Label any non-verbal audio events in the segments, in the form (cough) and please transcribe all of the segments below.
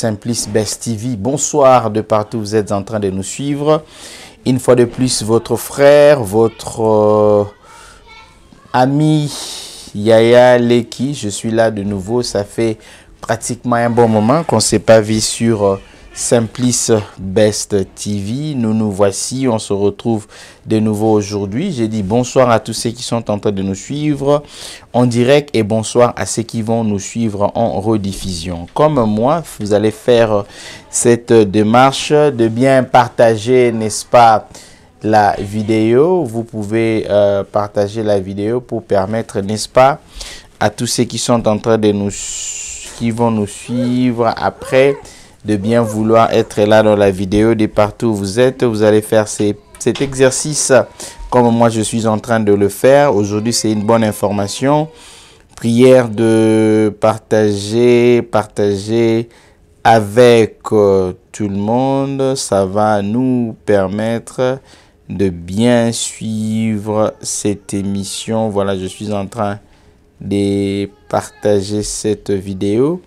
Simplice Best TV. Bonsoir de partout vous êtes en train de nous suivre. Une fois de plus, votre frère, votre euh, ami Yaya Leki, je suis là de nouveau. Ça fait pratiquement un bon moment qu'on ne s'est pas vu sur euh, Simplice Best TV. Nous nous voici, on se retrouve de nouveau aujourd'hui. J'ai dit bonsoir à tous ceux qui sont en train de nous suivre en direct et bonsoir à ceux qui vont nous suivre en rediffusion. Comme moi, vous allez faire cette démarche de bien partager, n'est-ce pas, la vidéo. Vous pouvez euh, partager la vidéo pour permettre, n'est-ce pas, à tous ceux qui sont en train de nous qui vont nous suivre après de bien vouloir être là dans la vidéo de partout où vous êtes. Vous allez faire cet exercice comme moi je suis en train de le faire. Aujourd'hui, c'est une bonne information. Prière de partager, partager avec euh, tout le monde. Ça va nous permettre de bien suivre cette émission. Voilà, je suis en train de partager cette vidéo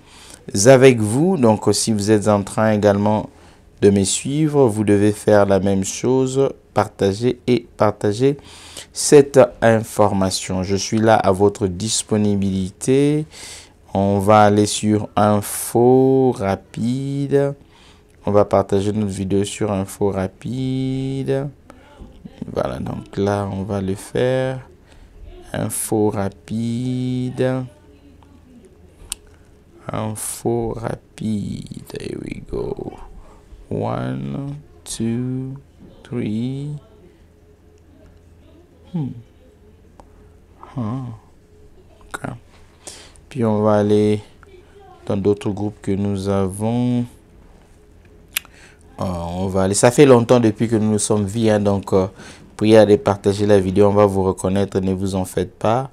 avec vous. Donc si vous êtes en train également de me suivre, vous devez faire la même chose, partager et partager cette information. Je suis là à votre disponibilité. On va aller sur info rapide. On va partager notre vidéo sur info rapide. Voilà, donc là, on va le faire. Info rapide. Info rapide. there we go. One, two, three. Hmm. Ah, Puis on va aller dans d'autres groupes que nous avons. Euh, on va aller. Ça fait longtemps depuis que nous nous sommes vus. Hein, donc, euh, priez à partager la vidéo. On va vous reconnaître. Ne vous en faites pas.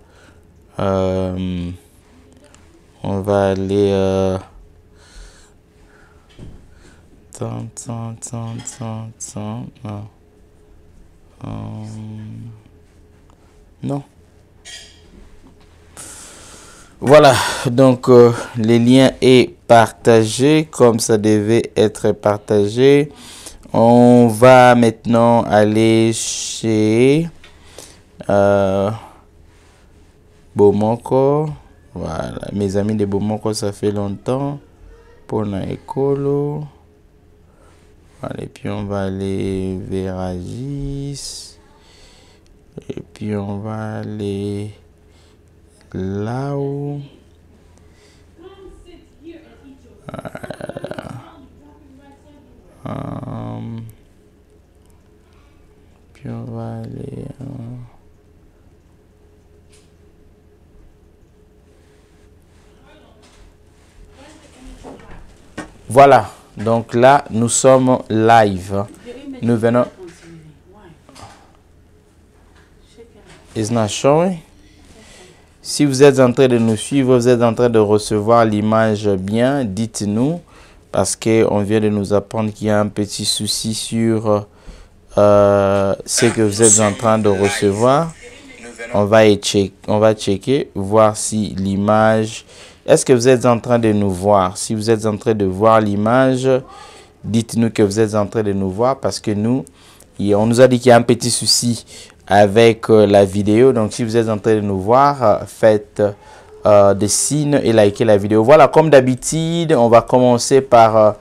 Euh, on va aller... Euh, ah. euh, non. Voilà, donc euh, les liens et partagés comme ça devait être partagé. On va maintenant aller chez euh, encore voilà. Mes amis de Bomoko, ça fait longtemps. Pona Ekolo. et puis on va aller vers Agis. Et puis on va aller là-haut. Euh, um, puis on va aller. Euh, Voilà. Donc là, nous sommes live. Nous venons... Si vous êtes en train de nous suivre, vous êtes en train de recevoir l'image bien, dites-nous. Parce qu'on vient de nous apprendre qu'il y a un petit souci sur euh, ce que vous êtes en train de recevoir. On va, on va checker, voir si l'image est-ce que vous êtes en train de nous voir Si vous êtes en train de voir l'image, dites-nous que vous êtes en train de nous voir parce que nous, on nous a dit qu'il y a un petit souci avec euh, la vidéo. Donc, si vous êtes en train de nous voir, euh, faites euh, des signes et likez la vidéo. Voilà, comme d'habitude, on va commencer par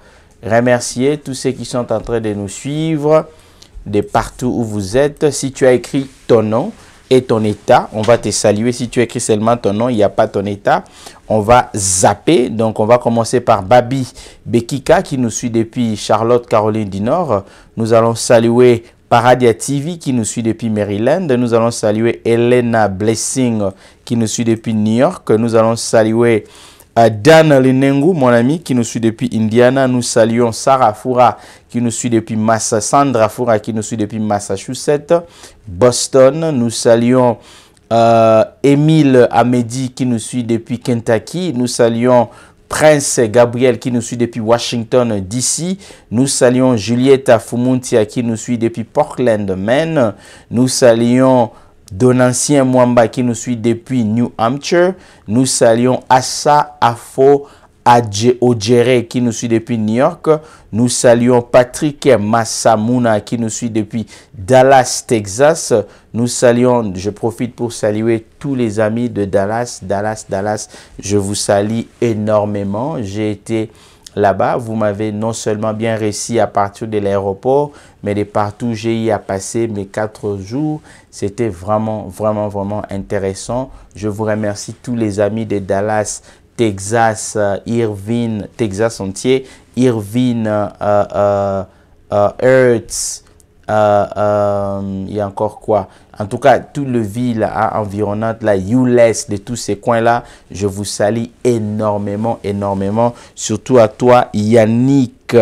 remercier tous ceux qui sont en train de nous suivre de partout où vous êtes. Si tu as écrit ton nom, et ton état. On va te saluer. Si tu écris seulement ton nom, il n'y a pas ton état. On va zapper. Donc, on va commencer par Babi Bekika qui nous suit depuis Charlotte, Caroline du Nord. Nous allons saluer Paradia TV qui nous suit depuis Maryland. Nous allons saluer Elena Blessing qui nous suit depuis New York. Nous allons saluer Dan Lenengu, mon ami qui nous suit depuis Indiana. Nous saluons Sarah Foura qui nous suit depuis Massa, Sandra Foura qui nous suit depuis Massachusetts, Boston. Nous saluons Emile euh, Émile Amedi qui nous suit depuis Kentucky. Nous saluons Prince Gabriel qui nous suit depuis Washington DC. Nous saluons Juliette Fumuntia qui nous suit depuis Portland, Maine. Nous saluons Ancien Mwamba qui nous suit depuis New Hampshire. Nous saluons Assa Afo Odjere qui nous suit depuis New York. Nous saluons Patrick Massamuna qui nous suit depuis Dallas, Texas. Nous saluons, je profite pour saluer tous les amis de Dallas, Dallas, Dallas. Je vous salue énormément. J'ai été là-bas. Vous m'avez non seulement bien réussi à partir de l'aéroport, mais de partout j'ai eu à passer mes quatre jours. C'était vraiment, vraiment, vraiment intéressant. Je vous remercie tous les amis de Dallas, Texas, euh, Irvine, Texas entier, Irvine, euh euh, euh, euh, il y a encore quoi en tout cas, toute le ville à environnante, la Youless de tous ces coins-là, je vous salue énormément, énormément. Surtout à toi, Yannick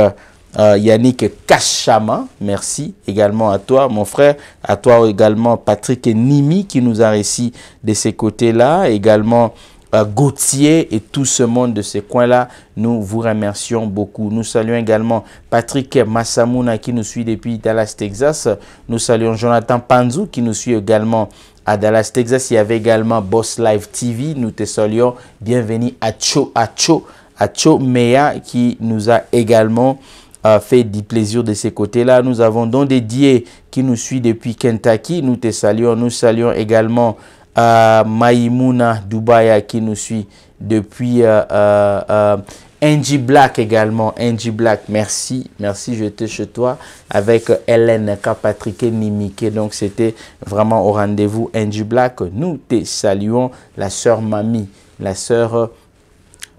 euh, Yannick Kachama, merci également à toi, mon frère, à toi également Patrick Nimi qui nous a récit de ces côtés-là, également euh, Gauthier et tout ce monde de ces coins-là, nous vous remercions beaucoup. Nous saluons également Patrick Massamouna qui nous suit depuis Dallas, Texas. Nous saluons Jonathan Panzou qui nous suit également à Dallas, Texas. Il y avait également Boss Live TV. Nous te saluons. Bienvenue à Cho, à Cho, à Cho Mea qui nous a également fait du plaisir de ces côtés-là. Nous avons donc dédié qui nous suit depuis Kentucky. Nous te saluons. Nous saluons également euh, Maïmouna Dubaya qui nous suit depuis euh, euh, euh, Angie Black également. Angie Black, merci. Merci, j'étais chez toi avec Hélène et Nimike. Donc, c'était vraiment au rendez-vous. Angie Black, nous te saluons. La sœur Mamie, la sœur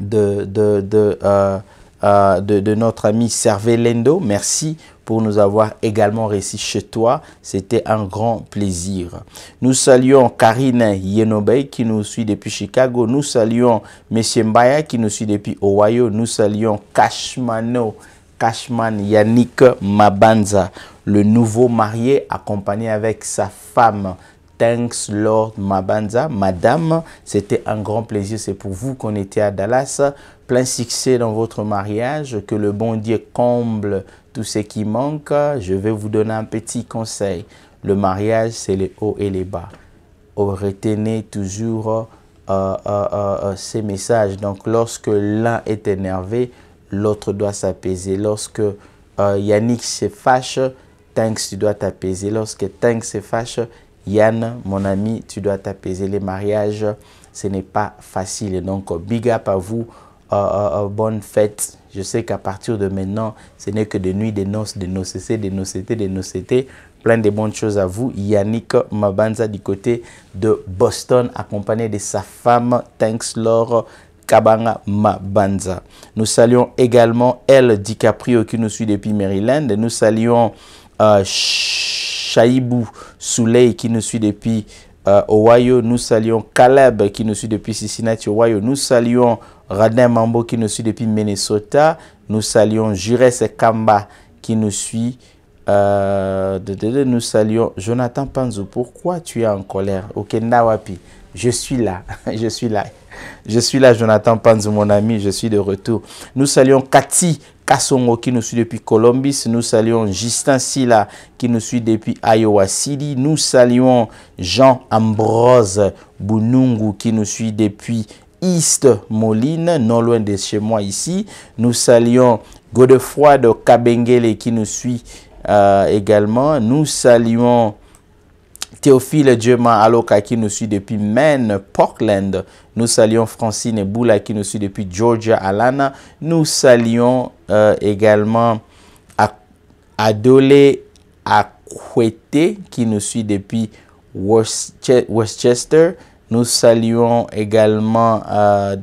de... de, euh, euh, de, notre ami Servé Lendo. Merci pour nous avoir également réussi chez toi. C'était un grand plaisir. Nous saluons Karine Yenobe qui nous suit depuis Chicago. Nous saluons M. Mbaya qui nous suit depuis Ohio. Nous saluons Kashmano, Cashman Yannick Mabanza, le nouveau marié accompagné avec sa femme. Thanks Lord Mabanza. Madame, c'était un grand plaisir. C'est pour vous qu'on était à Dallas. Plein succès dans votre mariage. Que le bon Dieu comble tout ce qui manque. Je vais vous donner un petit conseil. Le mariage, c'est les hauts et les bas. Oh, retenez toujours euh, euh, euh, ces messages. Donc, lorsque l'un est énervé, l'autre doit s'apaiser. Lorsque Yannick se fâche, Thanks, tu dois t'apaiser. Lorsque Thanks se fâche, Yann, mon ami, tu dois t'apaiser. Les mariages, ce n'est pas facile. donc, big up à vous. Euh, euh, euh, bonne fête. Je sais qu'à partir de maintenant, ce n'est que des nuits, des noces, des nocétés, des nocétés, des nocétés. Plein de bonnes choses à vous. Yannick Mabanza du côté de Boston, accompagné de sa femme, Thanks Laure Kabanga Mabanza. Nous saluons également Elle DiCaprio qui nous suit depuis Maryland. Nous saluons... Chaibou Souley qui nous suit depuis euh, Ohio. Nous saluons Caleb qui nous suit depuis Cincinnati, Ohio. Nous saluons Radin Mambo qui nous suit depuis Minnesota. Nous saluons Jures Kamba qui nous suit. Euh, de, nous saluons Jonathan Panzo. Pourquoi tu es en colère? Ok Nawapi, Je suis là. (laughs) je suis là. Je suis là, Jonathan Panzo, mon ami. Je suis de retour. Nous saluons Cathy Kassongo qui nous suit depuis Columbus. Nous saluons Justin Silla qui nous suit depuis Iowa City. Nous saluons Jean Ambrose Bounungu qui nous suit depuis East Moline, non loin de chez moi ici. Nous saluons Godefroy de Kabengele qui nous suit euh, également. Nous saluons Théophile Djema Aloka qui nous suit depuis Maine, Portland. Nous saluons Francine Boula qui nous suit depuis Georgia, Alana. Nous saluons euh, également Adolé Akwete qui nous suit depuis Westchester. Nous saluons également euh,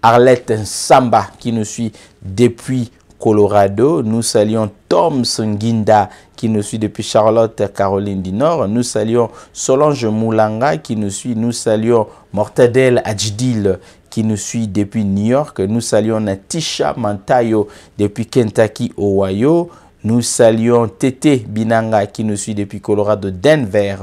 Arlette Samba qui nous suit depuis Colorado. Nous saluons Tom sunginda qui nous suit depuis Charlotte, Caroline du Nord. Nous saluons Solange Moulanga qui nous suit. Nous saluons Mortadel Adjidil qui nous suit depuis New York. Nous saluons Natisha Mantayo depuis Kentucky, Ohio. Nous saluons Tete Binanga qui nous suit depuis Colorado, Denver.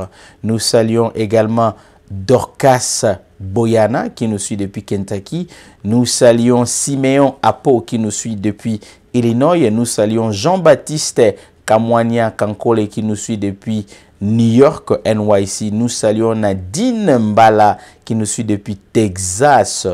Nous saluons également Dorcas Boyana qui nous suit depuis Kentucky. Nous saluons Siméon Apo qui nous suit depuis Illinois. Nous saluons Jean-Baptiste Kamwania Kankole qui nous suit depuis New York, NYC. Nous saluons Nadine Mbala qui nous suit depuis Texas.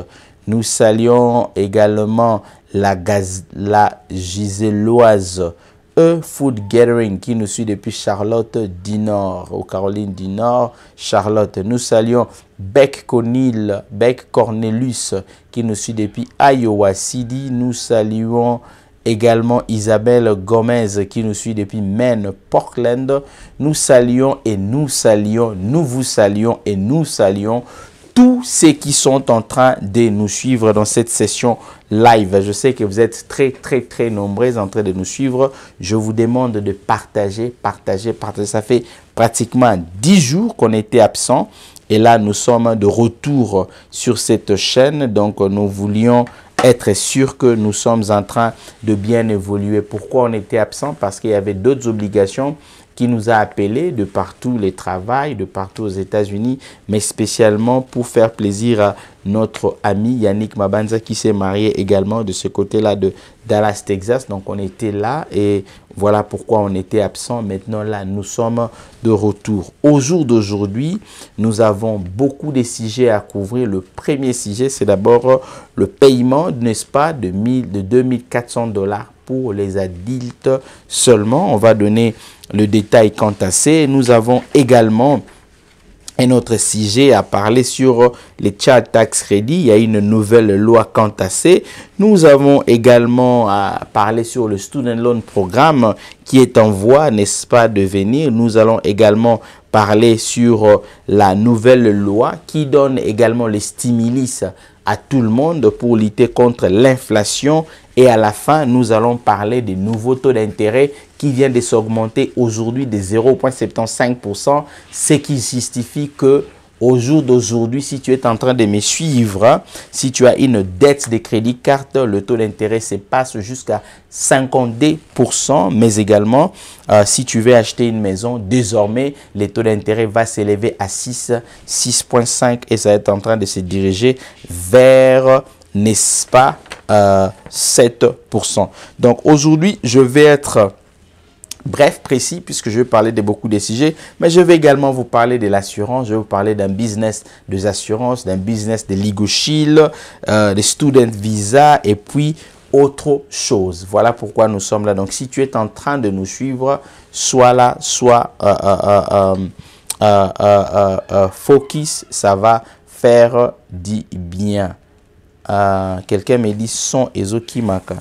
Nous saluons également la, Gaz la Giseloise E Food Gathering qui nous suit depuis Charlotte du Nord, au Caroline du Nord, Charlotte. Nous saluons Beck Conil, Beck Cornelius qui nous suit depuis Iowa City. Nous saluons également Isabelle Gomez qui nous suit depuis Maine, Portland. Nous saluons et nous saluons, nous vous saluons et nous saluons tous ceux qui sont en train de nous suivre dans cette session live. Je sais que vous êtes très, très, très nombreux en train de nous suivre. Je vous demande de partager, partager, partager. Ça fait pratiquement 10 jours qu'on était absent. Et là, nous sommes de retour sur cette chaîne. Donc, nous voulions être sûr que nous sommes en train de bien évoluer. Pourquoi on était absent Parce qu'il y avait d'autres obligations qui nous a appelés de partout les travails, de partout aux États-Unis, mais spécialement pour faire plaisir à notre ami Yannick Mabanza qui s'est marié également de ce côté-là de Dallas, Texas. Donc on était là et voilà pourquoi on était absent. Maintenant là, nous sommes de retour. Au jour d'aujourd'hui, nous avons beaucoup de sujets à couvrir. Le premier sujet, c'est d'abord le paiement, n'est-ce pas, de, 1000, de 2400 dollars pour les adultes seulement. On va donner le détail quant à ça, Nous avons également un autre sujet à parler sur les Tchad Tax Credit. Il y a une nouvelle loi quant à C. Nous avons également à parler sur le Student Loan Programme qui est en voie, n'est-ce pas, de venir. Nous allons également parler sur la nouvelle loi qui donne également les stimulus à tout le monde pour lutter contre l'inflation et à la fin, nous allons parler des nouveaux taux d'intérêt qui viennent de s'augmenter aujourd'hui de 0,75%, ce qui justifie que au jour d'aujourd'hui, si tu es en train de me suivre, hein, si tu as une dette de crédit carte, le taux d'intérêt se passe jusqu'à 52%, mais également, euh, si tu veux acheter une maison, désormais, le taux d'intérêt va s'élever à 6, 6,5 et ça va être en train de se diriger vers, n'est-ce pas, 7%. Donc aujourd'hui, je vais être bref, précis, puisque je vais parler de beaucoup de sujets, mais je vais également vous parler de l'assurance, je vais vous parler d'un business des assurances, d'un business de Ligoshil, euh, des student visa et puis autre chose. Voilà pourquoi nous sommes là. Donc si tu es en train de nous suivre, soit là, soit euh, euh, focus, ça va faire du bien. Quelqu'un me dit son ezokimaka.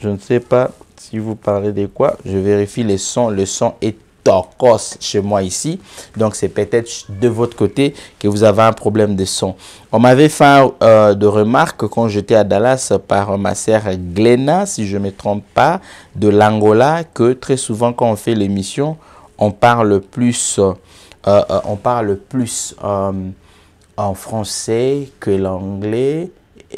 Je ne sais pas si vous parlez de quoi. Je vérifie les sons. Le son est torcos chez moi ici. Donc, c'est peut-être de votre côté que vous avez un problème de son. On m'avait fait euh, de remarques quand j'étais à Dallas par ma sœur Glenna, si je ne me trompe pas, de l'Angola, que très souvent quand on fait l'émission, on parle plus, euh, euh, on parle plus en français que l'anglais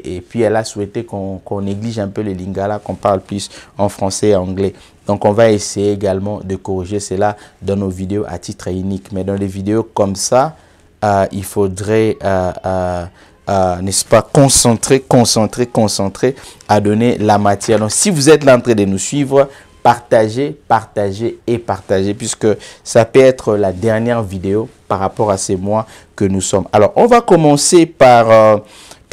et puis elle a souhaité qu'on néglige un peu le lingala, qu'on parle plus en français et anglais. Donc on va essayer également de corriger cela dans nos vidéos à titre unique. Mais dans les vidéos comme ça, euh, il faudrait, euh, euh, n'est-ce pas, concentrer, concentrer, concentrer à donner la matière. Donc si vous êtes là en train de nous suivre, partagez, partagez et partagez puisque ça peut être la dernière vidéo par rapport à ces mois que nous sommes. Alors on va commencer par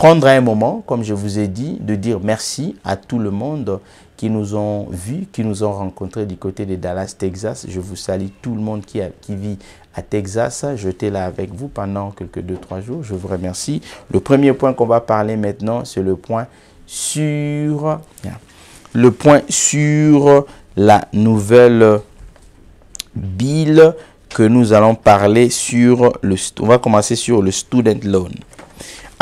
prendre un moment, comme je vous ai dit, de dire merci à tout le monde qui nous ont vus, qui nous ont rencontrés du côté de Dallas, Texas. Je vous salue tout le monde qui, vit à Texas. J'étais là avec vous pendant quelques deux, trois jours. Je vous remercie. Le premier point qu'on va parler maintenant, c'est le point sur le point sur la nouvelle bill que nous allons parler sur le on va commencer sur le student loan.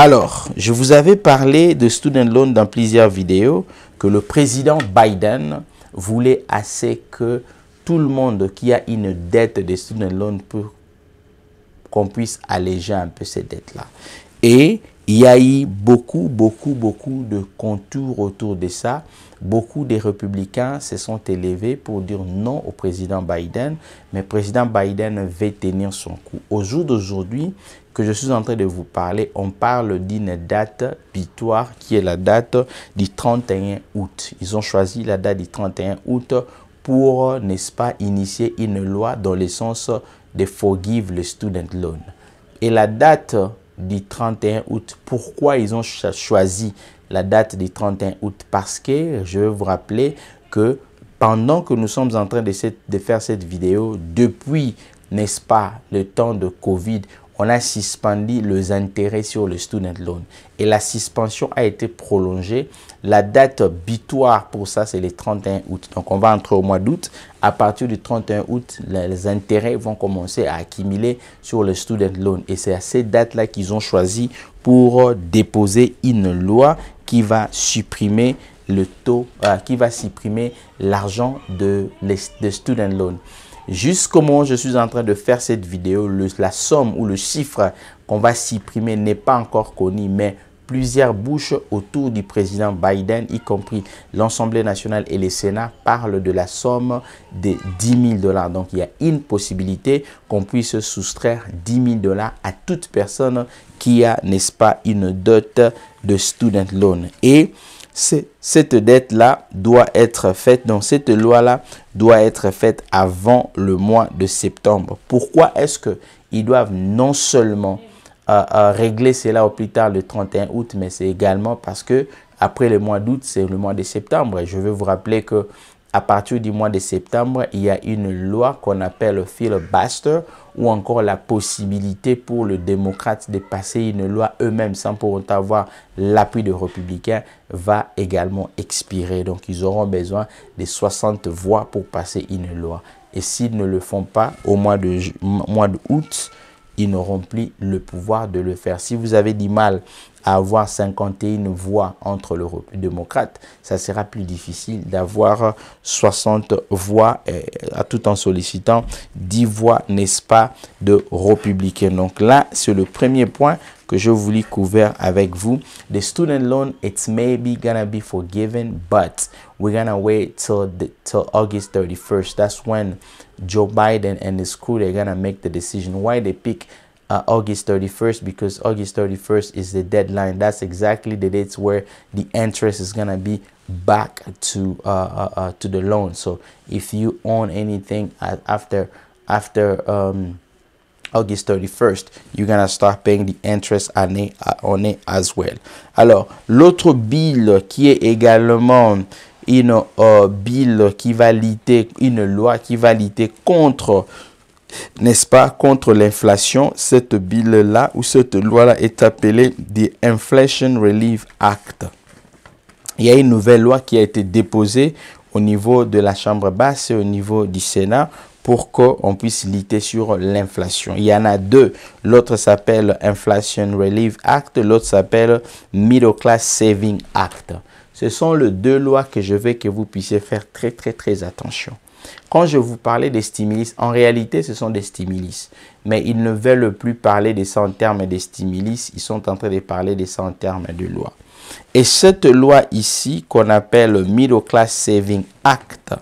Alors, je vous avais parlé de student loan dans plusieurs vidéos que le président Biden voulait assez que tout le monde qui a une dette de student loan pour qu'on puisse alléger un peu cette dettes-là. Et il y a eu beaucoup, beaucoup, beaucoup de contours autour de ça. Beaucoup des républicains se sont élevés pour dire non au président Biden, mais le président Biden veut tenir son coup. Au jour d'aujourd'hui, que je suis en train de vous parler, on parle d'une date victoire qui est la date du 31 août. Ils ont choisi la date du 31 août pour, n'est-ce pas, initier une loi dans le sens de forgive le student loan. Et la date du 31 août, pourquoi ils ont choisi la date du 31 août Parce que, je veux vous rappeler que pendant que nous sommes en train de, de faire cette vidéo, depuis, n'est-ce pas, le temps de Covid, on a suspendu les intérêts sur le student loan. Et la suspension a été prolongée. La date butoir pour ça, c'est le 31 août. Donc, on va entrer au mois d'août. À partir du 31 août, les intérêts vont commencer à accumuler sur le student loan. Et c'est à cette date-là qu'ils ont choisi pour euh, déposer une loi qui va supprimer le taux, euh, qui va supprimer l'argent de, de student loan. Jusqu'au moment où je suis en train de faire cette vidéo, la somme ou le chiffre qu'on va supprimer n'est pas encore connu, mais plusieurs bouches autour du président Biden, y compris l'Assemblée nationale et le Sénat, parlent de la somme de 10 000 dollars. Donc, il y a une possibilité qu'on puisse soustraire 10 000 dollars à toute personne qui a, n'est-ce pas, une dot de student loan. Et cette dette-là doit être faite, donc cette loi-là doit être faite avant le mois de septembre. Pourquoi est-ce qu'ils doivent non seulement euh, euh, régler cela au plus tard le 31 août, mais c'est également parce que après le mois d'août, c'est le mois de septembre. je veux vous rappeler que à partir du mois de septembre, il y a une loi qu'on appelle filibuster ou encore la possibilité pour le démocrate de passer une loi eux-mêmes sans pour autant avoir l'appui des républicains va également expirer. Donc ils auront besoin des 60 voix pour passer une loi. Et s'ils ne le font pas au mois de, mois de août, ils n'auront plus le pouvoir de le faire. Si vous avez du mal à avoir 51 voix entre les démocrates, ça sera plus difficile d'avoir 60 voix eh, tout en sollicitant 10 voix, n'est-ce pas, de républicains. Donc là, c'est le premier point que je voulais couvrir avec vous. The student loan, it's maybe gonna be forgiven, but we're gonna wait till the, till August 31st. That's when Joe Biden and the school they're gonna make the decision. Why they pick uh, August 31st because August 31st is the deadline. That's exactly the dates where the interest is gonna be back to uh, uh, uh to the loan. So if you own anything uh, after after um, August 31st, you're gonna start paying the interest on it as well. Alors, l'autre bill qui est également une bill qui une loi qui va lutter contre n'est-ce pas, contre l'inflation, cette bill-là ou cette loi-là est appelée The Inflation Relief Act. Il y a une nouvelle loi qui a été déposée au niveau de la Chambre basse et au niveau du Sénat pour qu'on puisse lutter sur l'inflation. Il y en a deux. L'autre s'appelle Inflation Relief Act, l'autre s'appelle Middle Class Saving Act. Ce sont les deux lois que je veux que vous puissiez faire très très très attention. Quand je vous parlais des stimulus, en réalité, ce sont des stimulus. Mais ils ne veulent plus parler de ça en termes de stimulus, ils sont en train de parler de ça en termes de loi. Et cette loi ici, qu'on appelle Middle Class Saving Act,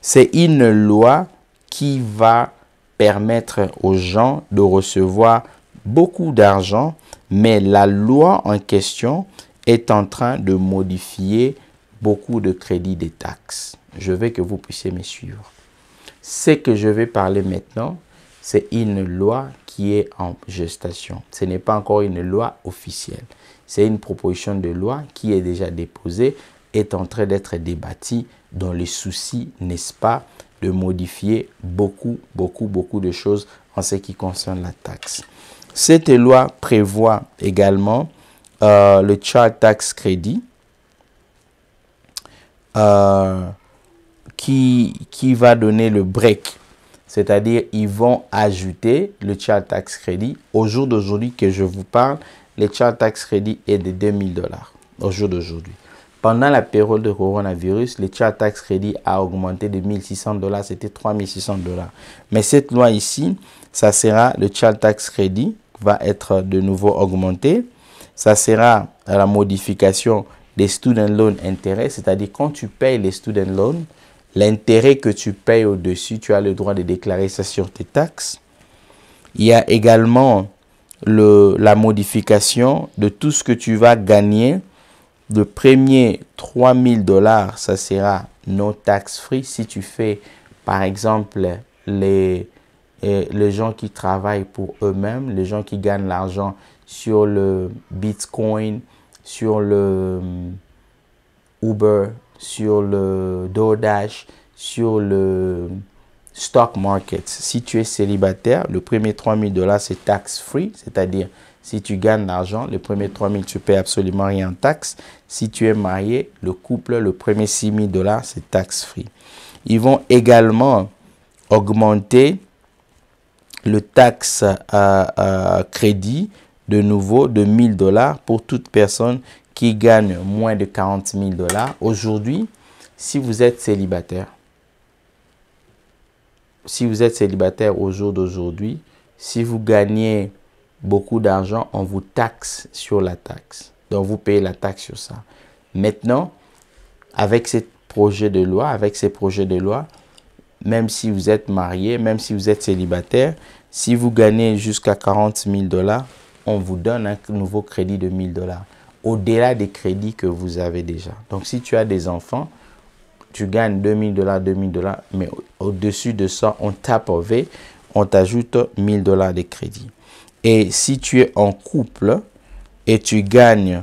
c'est une loi qui va permettre aux gens de recevoir beaucoup d'argent, mais la loi en question est en train de modifier beaucoup de crédits des taxes. Je veux que vous puissiez me suivre. Ce que je vais parler maintenant, c'est une loi qui est en gestation. Ce n'est pas encore une loi officielle. C'est une proposition de loi qui est déjà déposée, est en train d'être débattue dans les soucis, n'est-ce pas, de modifier beaucoup, beaucoup, beaucoup de choses en ce qui concerne la taxe. Cette loi prévoit également euh, le Child Tax Credit euh, qui, qui va donner le break. C'est-à-dire, ils vont ajouter le Child Tax Credit. Au jour d'aujourd'hui que je vous parle, le Child Tax Credit est de 2000 dollars. Au jour d'aujourd'hui. Pendant la période de coronavirus, le Child tax Credit a augmenté de 1600 dollars, c'était 3600 dollars. Mais cette loi ici, ça sera le Child tax Credit, va être de nouveau augmenté. Ça sera la modification des student loan intérêts, c'est-à-dire quand tu payes les student loans, l'intérêt que tu payes au-dessus, tu as le droit de déclarer ça sur tes taxes. Il y a également le, la modification de tout ce que tu vas gagner le premier 3000 dollars, ça sera non tax free. Si tu fais, par exemple, les, eh, les gens qui travaillent pour eux-mêmes, les gens qui gagnent l'argent sur le Bitcoin, sur le mm, Uber, sur le DoorDash, sur le stock market. Si tu es célibataire, le premier 3000 dollars, c'est tax free, c'est-à-dire si tu gagnes l'argent, les premiers 3 000, tu ne payes absolument rien en taxes. Si tu es marié, le couple, le premier 6 000 dollars, c'est tax free. Ils vont également augmenter le taxe à, crédit de nouveau de 1000 dollars pour toute personne qui gagne moins de 40 000 dollars. Aujourd'hui, si vous êtes célibataire, si vous êtes célibataire au jour d'aujourd'hui, si vous gagnez beaucoup d'argent, on vous taxe sur la taxe. Donc vous payez la taxe sur ça. Maintenant, avec ces projets de loi, avec ces projets de loi, même si vous êtes marié, même si vous êtes célibataire, si vous gagnez jusqu'à 40 000 dollars, on vous donne un nouveau crédit de 1 dollars, au-delà des crédits que vous avez déjà. Donc si tu as des enfants, tu gagnes 2 dollars, 2 dollars, mais au-dessus de ça, on tape V, on t'ajoute 1000 dollars de crédit. Et si tu es en couple et tu gagnes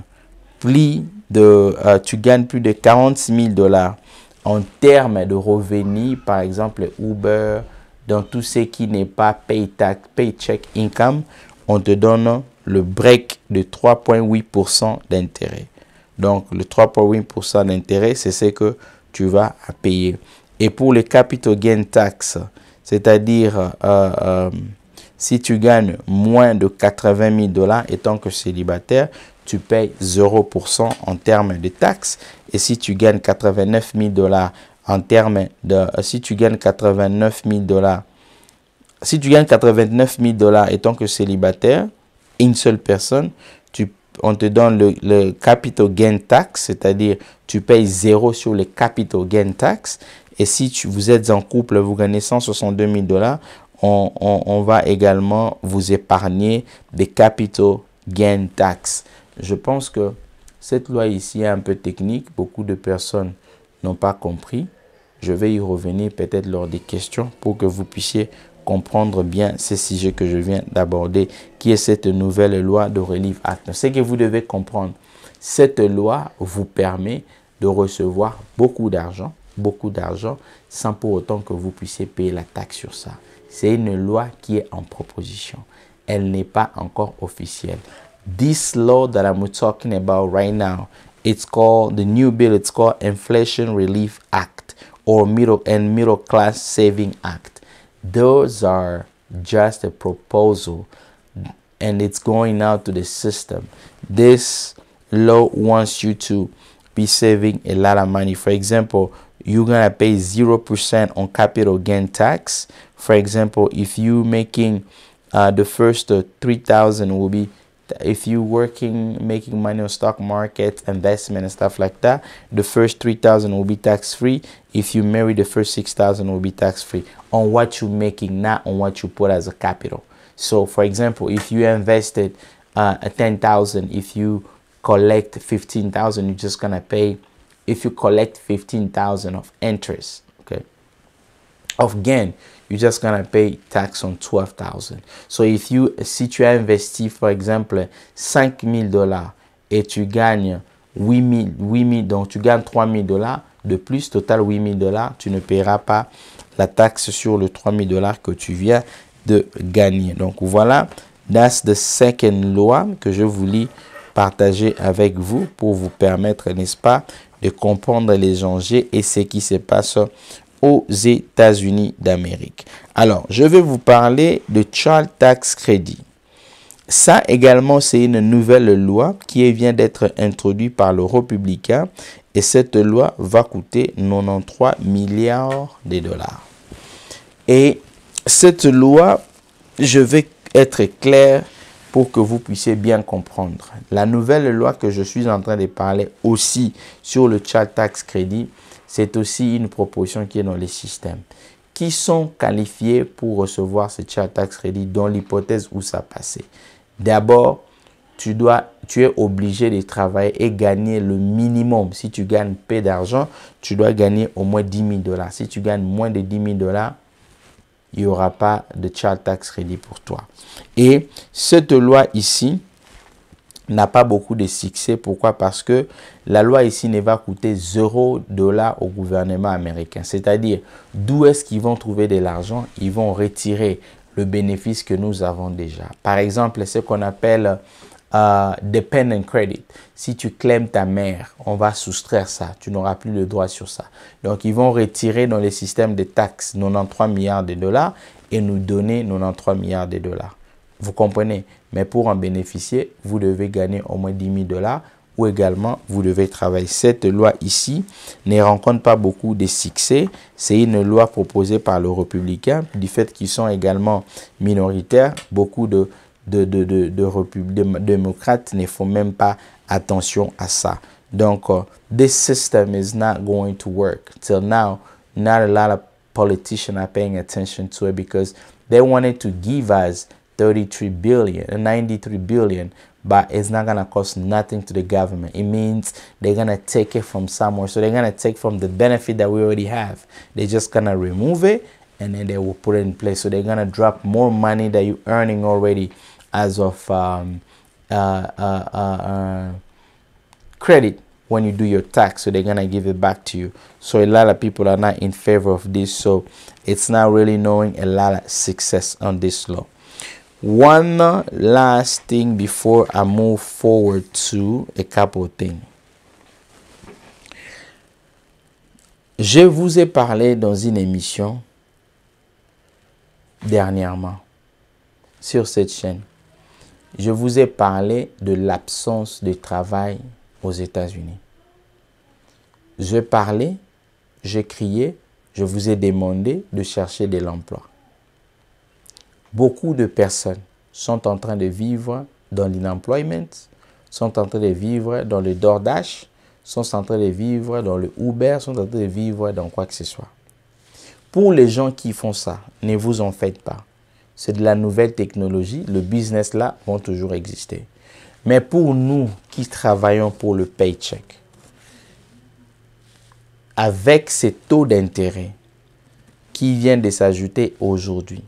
plus de, euh, tu gagnes plus de 40 000 dollars en termes de revenus, par exemple Uber, dans tout ce qui n'est pas pay tax, paycheck income, on te donne le break de 3,8% d'intérêt. Donc, le 3,8% d'intérêt, c'est ce que tu vas payer. Et pour les capital gain tax, c'est-à-dire euh, euh, si tu gagnes moins de 80 000 dollars tant que célibataire, tu payes 0% en termes de taxes. Et si tu gagnes 89 000 dollars en termes de... Euh, si tu gagnes 89 000 dollars... Si tu gagnes 89 000 dollars étant que célibataire, une seule personne, on te donne le, capital gain tax, c'est-à-dire tu payes 0 sur le capital gain tax. Et si vous êtes en couple, vous gagnez 162 000 dollars, on, va également vous épargner des capitaux gain tax. Je pense que cette loi ici est un peu technique. Beaucoup de personnes n'ont pas compris. Je vais y revenir peut-être lors des questions pour que vous puissiez comprendre bien ce sujet que je viens d'aborder, qui est cette nouvelle loi de relief act. Ce que vous devez comprendre, cette loi vous permet de recevoir beaucoup d'argent, beaucoup d'argent, sans pour autant que vous puissiez payer la taxe sur ça. C'est une loi qui est en proposition. Elle n'est pas encore officielle. This law that I'm talking about right now, it's called the new bill, it's called Inflation Relief Act or Middle and Middle Class Saving Act. Those are just a proposal and it's going out to the system. This law wants you to be saving a lot of money. For example, you're gonna pay 0% on capital gain tax for example, if you making uh, the first uh, 3000 will be if you working making money on stock market investment and stuff like that the first 3000 will be tax free if you marry the first 6000 will be tax free on what you're making not on what you put as a capital so for example if you invested uh, 10000 if you collect 15000 you're just gonna pay if you collect 15000 of interest okay of gain you're just gonna pay tax on 12,000. So if you, si tu as investi, par exemple, 5000 dollars et tu gagnes 8000, 000 donc tu gagnes 3000 dollars de plus, total 8000 dollars, tu ne payeras pas la taxe sur le 3000 dollars que tu viens de gagner. Donc voilà, that's the second law que je voulais partager avec vous pour vous permettre, n'est-ce pas, de comprendre les enjeux et ce qui se passe aux États-Unis d'Amérique. Alors, je vais vous parler de Child Tax Credit. Ça également, c'est une nouvelle loi qui vient d'être introduite par le républicain et cette loi va coûter 93 milliards de dollars. Et cette loi, je vais être clair pour que vous puissiez bien comprendre. La nouvelle loi que je suis en train de parler aussi sur le Child Tax Credit, c'est aussi une proposition qui est dans les systèmes. Qui sont qualifiés pour recevoir ce child tax credit dans l'hypothèse où ça passait D'abord, tu, dois, tu es obligé de travailler et gagner le minimum. Si tu gagnes peu d'argent, tu dois gagner au moins 10 000 dollars. Si tu gagnes moins de 10 000 dollars, il n'y aura pas de child tax credit pour toi. Et cette loi ici, n'a pas beaucoup de succès. Pourquoi Parce que la loi ici ne va coûter 0 dollar au gouvernement américain. C'est-à-dire, d'où est-ce qu'ils vont trouver de l'argent Ils vont retirer le bénéfice que nous avons déjà. Par exemple, ce qu'on appelle euh, dependent credit. Si tu claimes ta mère, on va soustraire ça. Tu n'auras plus le droit sur ça. Donc, ils vont retirer dans les systèmes de taxes 93 milliards de dollars et nous donner 93 milliards de dollars. Vous comprenez Mais pour en bénéficier, vous devez gagner au moins 10 000 dollars ou également vous devez travailler. Cette loi ici ne rencontre pas beaucoup de succès. C'est une loi proposée par le républicain du fait qu'ils sont également minoritaires. Beaucoup de, de, de, démocrates ne font même pas attention à ça. Donc, ce euh, this system is not going to work. Till now, not a lot of politicians are paying attention to it because they wanted to give us 33 billion uh, 93 billion but it's not gonna cost nothing to the government it means they're gonna take it from somewhere so they're gonna take from the benefit that we already have they're just gonna remove it and then they will put it in place so they're gonna drop more money that you're earning already as of um, uh, uh, uh, uh credit when you do your tax so they're gonna give it back to you so a lot of people are not in favor of this so it's not really knowing a lot of success on this law One last thing before I move forward to a couple things. Je vous ai parlé dans une émission dernièrement sur cette chaîne. Je vous ai parlé de l'absence de travail aux États-Unis. Je parlais, j'ai crié, je vous ai demandé de chercher de l'emploi. Beaucoup de personnes sont en train de vivre dans l'unemployment, sont en train de vivre dans le DoorDash, sont en train de vivre dans le Uber, sont en train de vivre dans quoi que ce soit. Pour les gens qui font ça, ne vous en faites pas. C'est de la nouvelle technologie, le business là va toujours exister. Mais pour nous qui travaillons pour le paycheck, avec ces taux d'intérêt qui viennent de s'ajouter aujourd'hui,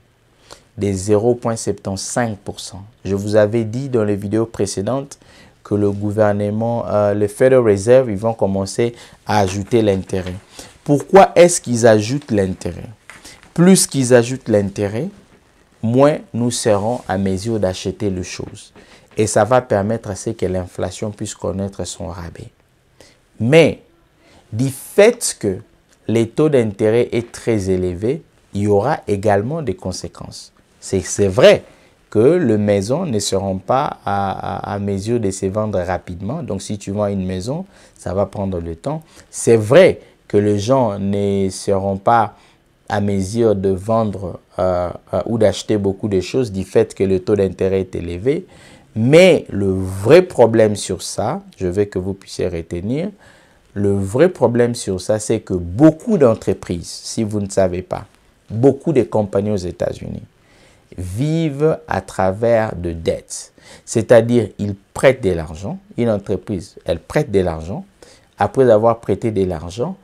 des 0,75%. Je vous avais dit dans les vidéos précédentes que le gouvernement, euh, le Federal Reserve, ils vont commencer à ajouter l'intérêt. Pourquoi est-ce qu'ils ajoutent l'intérêt Plus qu'ils ajoutent l'intérêt, moins nous serons à mesure d'acheter les choses. Et ça va permettre à ce que l'inflation puisse connaître son rabais. Mais, du fait que les taux d'intérêt est très élevé, il y aura également des conséquences. C'est vrai que les maisons ne seront pas à, mesure de se vendre rapidement. Donc, si tu vends une maison, ça va prendre le temps. C'est vrai que les gens ne seront pas à mesure de vendre euh, euh, ou d'acheter beaucoup de choses du fait que le taux d'intérêt est élevé. Mais le vrai problème sur ça, je veux que vous puissiez retenir, le vrai problème sur ça, c'est que beaucoup d'entreprises, si vous ne savez pas, beaucoup de compagnies aux États-Unis vivent à travers de dettes. C'est-à-dire, ils prêtent de l'argent, une entreprise, elle prête de l'argent, après avoir prêté de l'argent,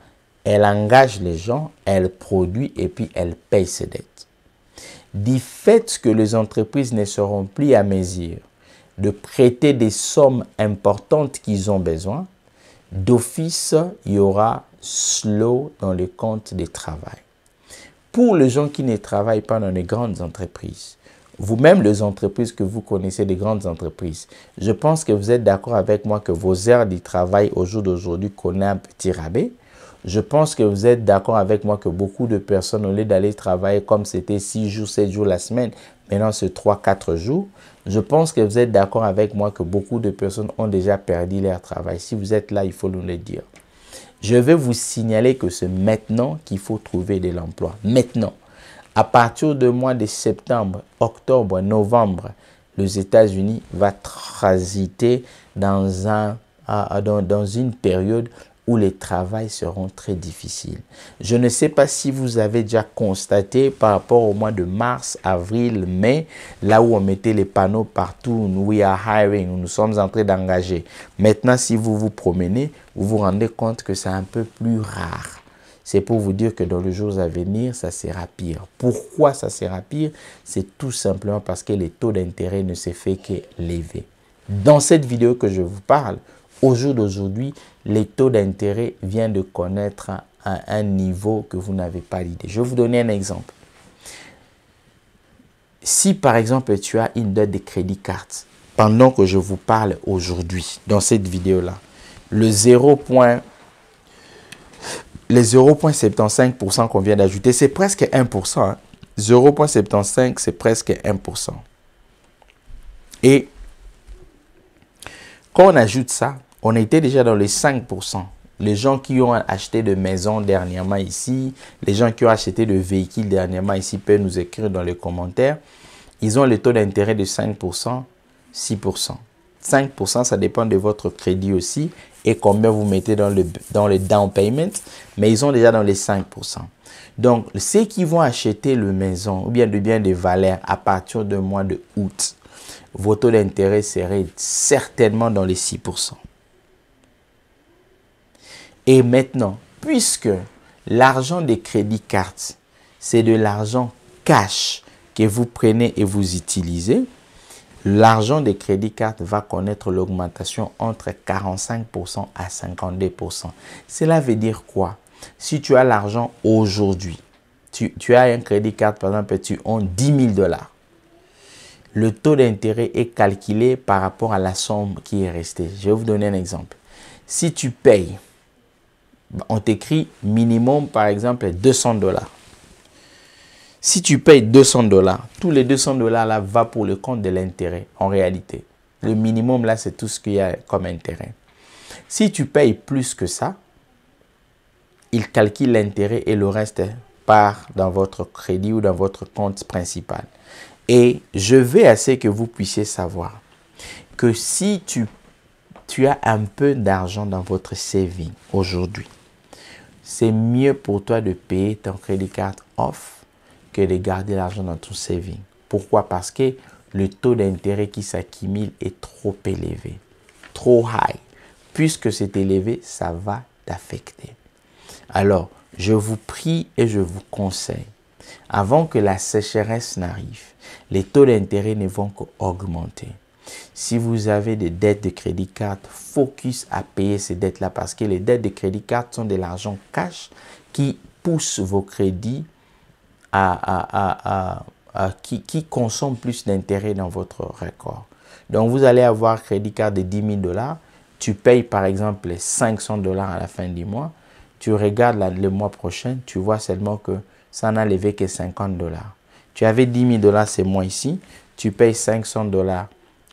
elle engage les gens, elle produit et puis elle paye ses dettes. Du fait que les entreprises ne seront plus à mesure de prêter des sommes importantes qu'ils ont besoin, d'office, il y aura slow dans les comptes de travail pour les gens qui ne travaillent pas dans les grandes entreprises, vous-même les entreprises que vous connaissez, les grandes entreprises, je pense que vous êtes d'accord avec moi que vos heures de travail au jour d'aujourd'hui connaissent un rabais. Je pense que vous êtes d'accord avec moi que beaucoup de personnes, au lieu d'aller travailler comme c'était 6 jours, 7 jours la semaine, maintenant c'est 3-4 jours. Je pense que vous êtes d'accord avec moi que beaucoup de personnes ont déjà perdu leur travail. Si vous êtes là, il faut nous le dire je vais vous signaler que c'est maintenant qu'il faut trouver de l'emploi. Maintenant. À partir du mois de septembre, octobre, novembre, les États-Unis vont transiter dans, un, dans, une période où les travails seront très difficiles. Je ne sais pas si vous avez déjà constaté par rapport au mois de mars, avril, mai, là où on mettait les panneaux partout, we are hiring, nous sommes en train d'engager. Maintenant, si vous vous promenez, vous vous rendez compte que c'est un peu plus rare. C'est pour vous dire que dans les jours à venir, ça sera pire. Pourquoi ça sera pire C'est tout simplement parce que les taux d'intérêt ne s'est fait lever. Dans cette vidéo que je vous parle, au jour d'aujourd'hui, les taux d'intérêt viennent de connaître un niveau que vous n'avez pas l'idée. Je vais vous donner un exemple. Si par exemple tu as une dette de crédit carte, pendant que je vous parle aujourd'hui dans cette vidéo-là, le 0. Les 0,75% qu'on vient d'ajouter, c'est presque 1%. 0,75, hein. c'est presque 1%. Et quand on ajoute ça, on était déjà dans les 5%. Les gens qui ont acheté de maisons dernièrement ici, les gens qui ont acheté de véhicules dernièrement ici peuvent nous écrire dans les commentaires. Ils ont le taux d'intérêt de 5%, 6%. 5%, ça dépend de votre crédit aussi et combien vous mettez dans le, down payment, mais ils ont déjà dans les 5%. Donc, ceux qui vont acheter le maison ou bien de bien de valeur à partir du mois de août, vos taux d'intérêt seraient certainement dans les 6%. Et maintenant, puisque l'argent des crédits cartes, c'est de l'argent cash que vous prenez et vous utilisez, l'argent des crédits cartes va connaître l'augmentation entre 45% à 52%. Cela veut dire quoi Si tu as l'argent aujourd'hui, tu, as un crédit carte, par exemple, tu as 10 000 dollars. Le taux d'intérêt est calculé par rapport à la somme qui est restée. Je vais vous donner un exemple. Si tu payes, on t'écrit minimum, par exemple, 200 dollars. Si tu payes 200 dollars, tous les 200 dollars là va pour le compte de l'intérêt en réalité. Le minimum là, c'est tout ce qu'il y a comme intérêt. Si tu payes plus que ça, il calcule l'intérêt et le reste part dans votre crédit ou dans votre compte principal. Et je vais assez que vous puissiez savoir que si tu, tu as un peu d'argent dans votre saving aujourd'hui, c'est mieux pour toi de payer ton crédit card off de garder l'argent dans ton saving. Pourquoi Parce que le taux d'intérêt qui s'accumule est trop élevé, trop high. Puisque c'est élevé, ça va t'affecter. Alors, je vous prie et je vous conseille, avant que la sécheresse n'arrive, les taux d'intérêt ne vont qu'augmenter. Si vous avez des dettes de crédit carte, focus à payer ces dettes-là parce que les dettes de crédit carte sont de l'argent cash qui pousse vos crédits à, qui, qui, consomme plus d'intérêt dans votre record. Donc, vous allez avoir crédit card de 10 000 dollars. Tu payes par exemple les 500 dollars à la fin du mois. Tu regardes le mois prochain, tu vois seulement que ça n'a levé que 50 dollars. Tu avais 10 000 dollars ces mois ci Tu payes 500 dollars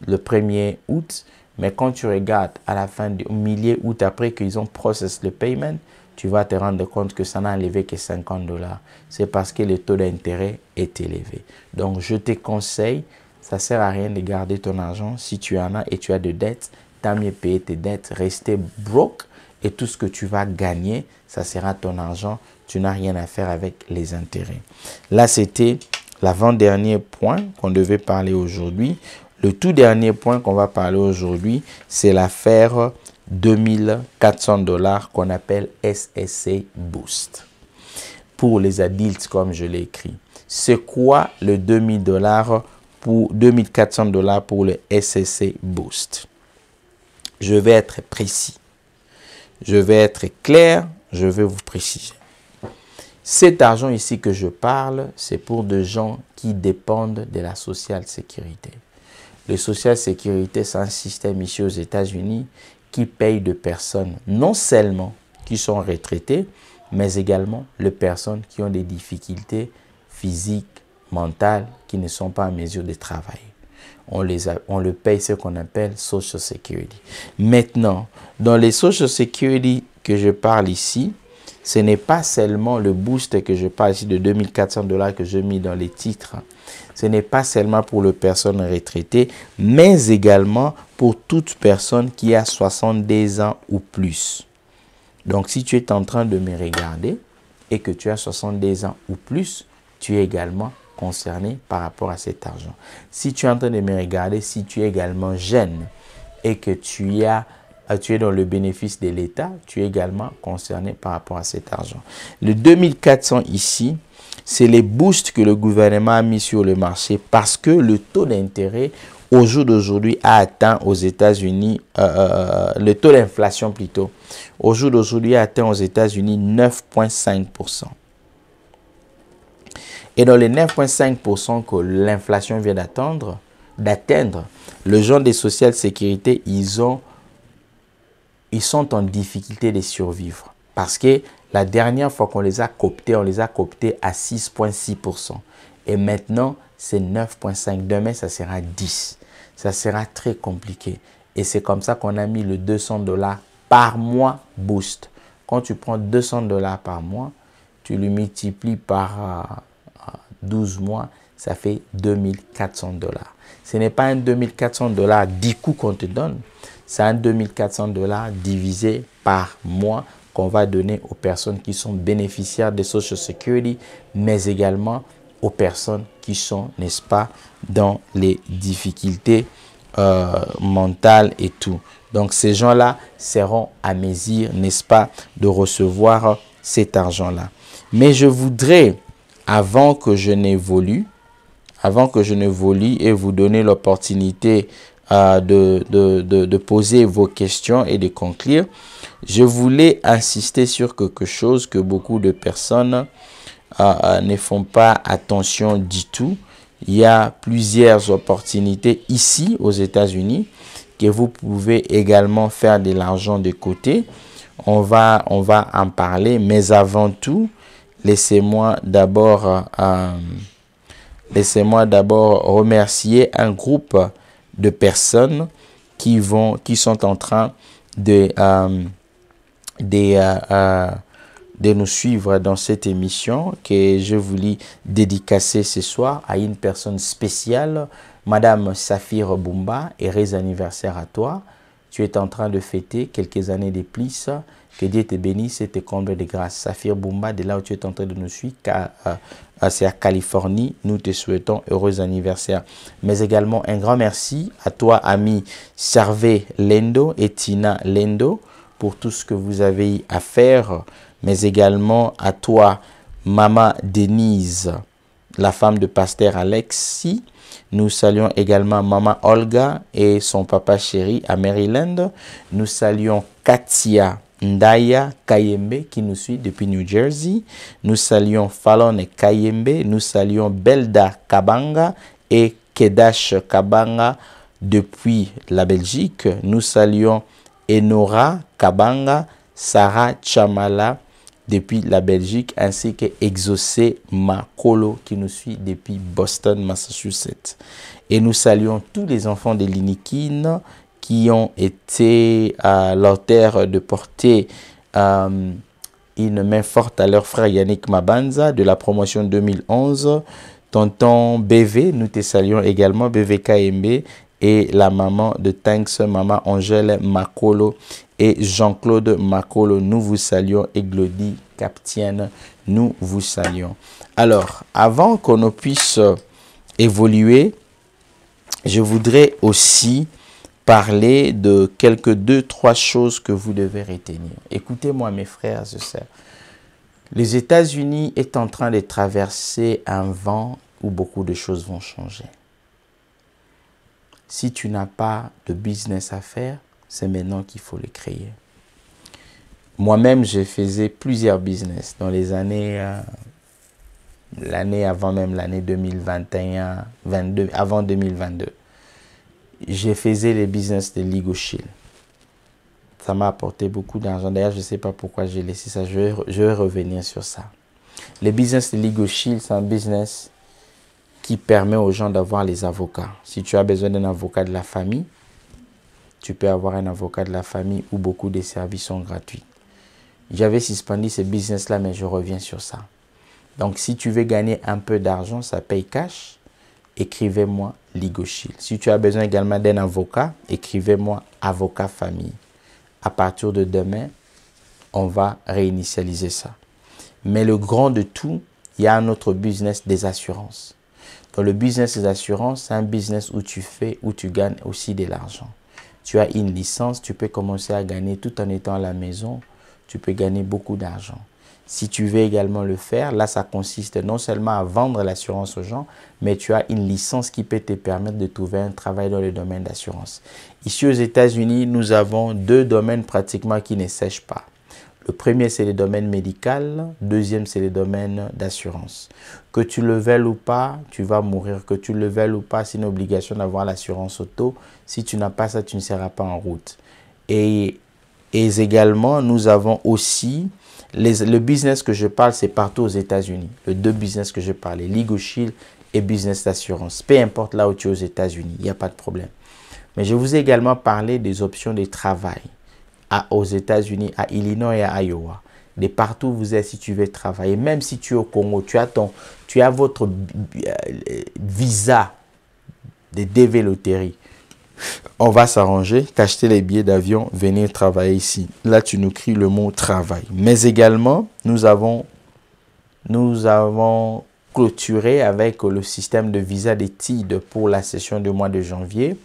le 1er août. Mais quand tu regardes à la fin du millier août après qu'ils ont processé le paiement, tu vas te rendre compte que ça n'a enlevé que 50 dollars. C'est parce que le taux d'intérêt est élevé. Donc, je te conseille, ça ne sert à rien de garder ton argent. Si tu en as et tu as des dettes, tant mieux payer tes dettes, rester broke et tout ce que tu vas gagner, ça sera ton argent. Tu n'as rien à faire avec les intérêts. Là, c'était l'avant-dernier point qu'on devait parler aujourd'hui. Le tout dernier point qu'on va parler aujourd'hui, c'est l'affaire 2400 dollars qu'on appelle SSC Boost. Pour les adultes, comme je l'ai écrit, c'est quoi le 2000 dollars pour 2400 dollars pour le SSC Boost? Je vais être précis. Je vais être clair. Je vais vous préciser. Cet argent ici que je parle, c'est pour des gens qui dépendent de la Social Sécurité. Le Social Sécurité, c'est un système ici aux États-Unis qui paye de personnes, non seulement qui sont retraitées, mais également les personnes qui ont des difficultés physiques, mentales, qui ne sont pas en mesure de travailler. On, les a, on le paye ce qu'on appelle Social Security. Maintenant, dans les Social Security que je parle ici, ce n'est pas seulement le boost que je parle ici de 2400 dollars que je mets dans les titres ce n'est pas seulement pour les personnes retraitées, mais également pour toute personne qui a 70 ans ou plus. Donc si tu es en train de me regarder et que tu as 70 ans ou plus, tu es également concerné par rapport à cet argent. Si tu es en train de me regarder, si tu es également jeune et que tu as euh, tu es dans le bénéfice de l'État, tu es également concerné par rapport à cet argent. Le 2400 ici, c'est les boosts que le gouvernement a mis sur le marché parce que le taux d'intérêt au jour d'aujourd'hui a atteint aux États-Unis, euh, euh, euh, le taux d'inflation plutôt, au jour d'aujourd'hui a atteint aux États-Unis 9,5%. Et dans les 9,5% que l'inflation vient d'atteindre, d'atteindre, le genre des social sécurité, ils, ont, ils sont en difficulté de survivre. Parce que la dernière fois qu'on les a cooptés, on les a cooptés à 6,6%. Et maintenant, c'est 9,5. Demain, ça sera 10. Ça sera très compliqué. Et c'est comme ça qu'on a mis le 200 dollars par mois boost. Quand tu prends 200 dollars par mois, tu le multiplies par 12 euh, euh, mois, ça fait 2400 dollars. Ce n'est pas un 2400 dollars 10 coups qu'on te donne, c'est un 2400 dollars divisé par mois qu'on va donner aux personnes qui sont bénéficiaires des Social Security, mais également aux personnes qui sont, n'est-ce pas, dans les difficultés euh, mentales et tout. Donc ces gens-là seront à mesure, n'est-ce pas, de recevoir cet argent-là. Mais je voudrais, avant que je n'évolue, avant que je n'évolue et vous donner l'opportunité de, de, de, poser vos questions et de conclure, je voulais insister sur quelque chose que beaucoup de personnes euh, euh, ne font pas attention du tout. Il y a plusieurs opportunités ici aux États-Unis que vous pouvez également faire de l'argent de côté. On va, on va en parler, mais avant tout, laissez-moi d'abord euh, laissez-moi d'abord remercier un groupe de personnes qui, vont, qui sont en train de, euh, euh, euh, de, nous suivre dans cette émission que je voulais dédicacer ce soir à une personne spéciale, Madame Safir Boumba. Heureux anniversaire à toi. Tu es en train de fêter quelques années de plus. Que Dieu te bénisse et te comble de grâce. Saphir Boumba, de là où tu es en train de nous suivre, car, c'est à Californie. Nous te souhaitons heureux anniversaire. Mais également un grand merci à toi, ami Servé Lendo et Tina Lendo, pour tout ce que vous avez à faire. Mais également à toi, Mama Denise, la femme de pasteur Alexis. Nous saluons également Maman Olga et son papa chéri à Maryland. Nous saluons Katia Ndaya Kayembe qui nous suit depuis New Jersey. Nous saluons Fallon et Kayembe. Nous saluons Belda Kabanga et Kedash Kabanga depuis la Belgique. Nous saluons Enora Kabanga, Sarah Chamala depuis la Belgique, ainsi que Exocé Makolo qui nous suit depuis Boston, Massachusetts. Et nous saluons tous les enfants de Linikine qui ont été à leur terre de porter euh, une main forte à leur frère Yannick Mabanza de la promotion 2011. Tonton BV, nous te saluons également, BVKMB, et la maman de Tanks, maman Angèle Makolo et Jean-Claude Makolo. Nous vous saluons, Et Glody Captienne, nous vous saluons. Alors, avant qu'on puisse euh, évoluer, je voudrais aussi parler de quelques deux, trois choses que vous devez retenir. Écoutez-moi, mes frères et sœurs. Les États-Unis est en train de traverser un vent où beaucoup de choses vont changer. Si tu n'as pas de business à faire, c'est maintenant qu'il faut le créer. Moi-même, je faisais plusieurs business dans les années, euh, l'année avant même l'année 2021, 22, avant 2022 j'ai faisais les business de Ligo Shield. Ça m'a apporté beaucoup d'argent. D'ailleurs, je ne sais pas pourquoi j'ai laissé ça. Je vais, revenir sur ça. Les business de Ligo Shield, c'est un business qui permet aux gens d'avoir les avocats. Si tu as besoin d'un avocat de la famille, tu peux avoir un avocat de la famille où beaucoup de services sont gratuits. J'avais suspendu ce business-là, mais je reviens sur ça. Donc, si tu veux gagner un peu d'argent, ça paye cash écrivez-moi Ligochil. Si tu as besoin également d'un avocat, écrivez-moi Avocat Famille. À partir de demain, on va réinitialiser ça. Mais le grand de tout, il y a un business des assurances. Dans le business des assurances, c'est un business où tu fais, où tu gagnes aussi de l'argent. Tu as une licence, tu peux commencer à gagner tout en étant à la maison, tu peux gagner beaucoup d'argent. Si tu veux également le faire, là, ça consiste non seulement à vendre l'assurance aux gens, mais tu as une licence qui peut te permettre de trouver un travail dans le domaine d'assurance. Ici aux États-Unis, nous avons deux domaines pratiquement qui ne sèchent pas. Le premier, c'est le domaine médical. Deuxième, c'est le domaine d'assurance. Que tu le veilles ou pas, tu vas mourir. Que tu le veilles ou pas, c'est une obligation d'avoir l'assurance auto. Si tu n'as pas ça, tu ne seras pas en route. Et, et également, nous avons aussi le business que je parle, c'est partout aux États-Unis. Le deux business que je parlais, Legal Shield et business Assurance. Peu importe là où tu es aux États-Unis, il n'y a pas de problème. Mais je vous ai également parlé des options de travail aux États-Unis, à Illinois et à Iowa. De partout où vous êtes, si tu veux travailler, même si tu es au Congo, tu as, ton, tu as votre euh, visa de DV on va s'arranger, t'acheter les billets d'avion, venir travailler ici. Là, tu nous cries le mot travail. Mais également, nous avons, nous avons clôturé avec le système de visa d'études pour la session du mois de janvier.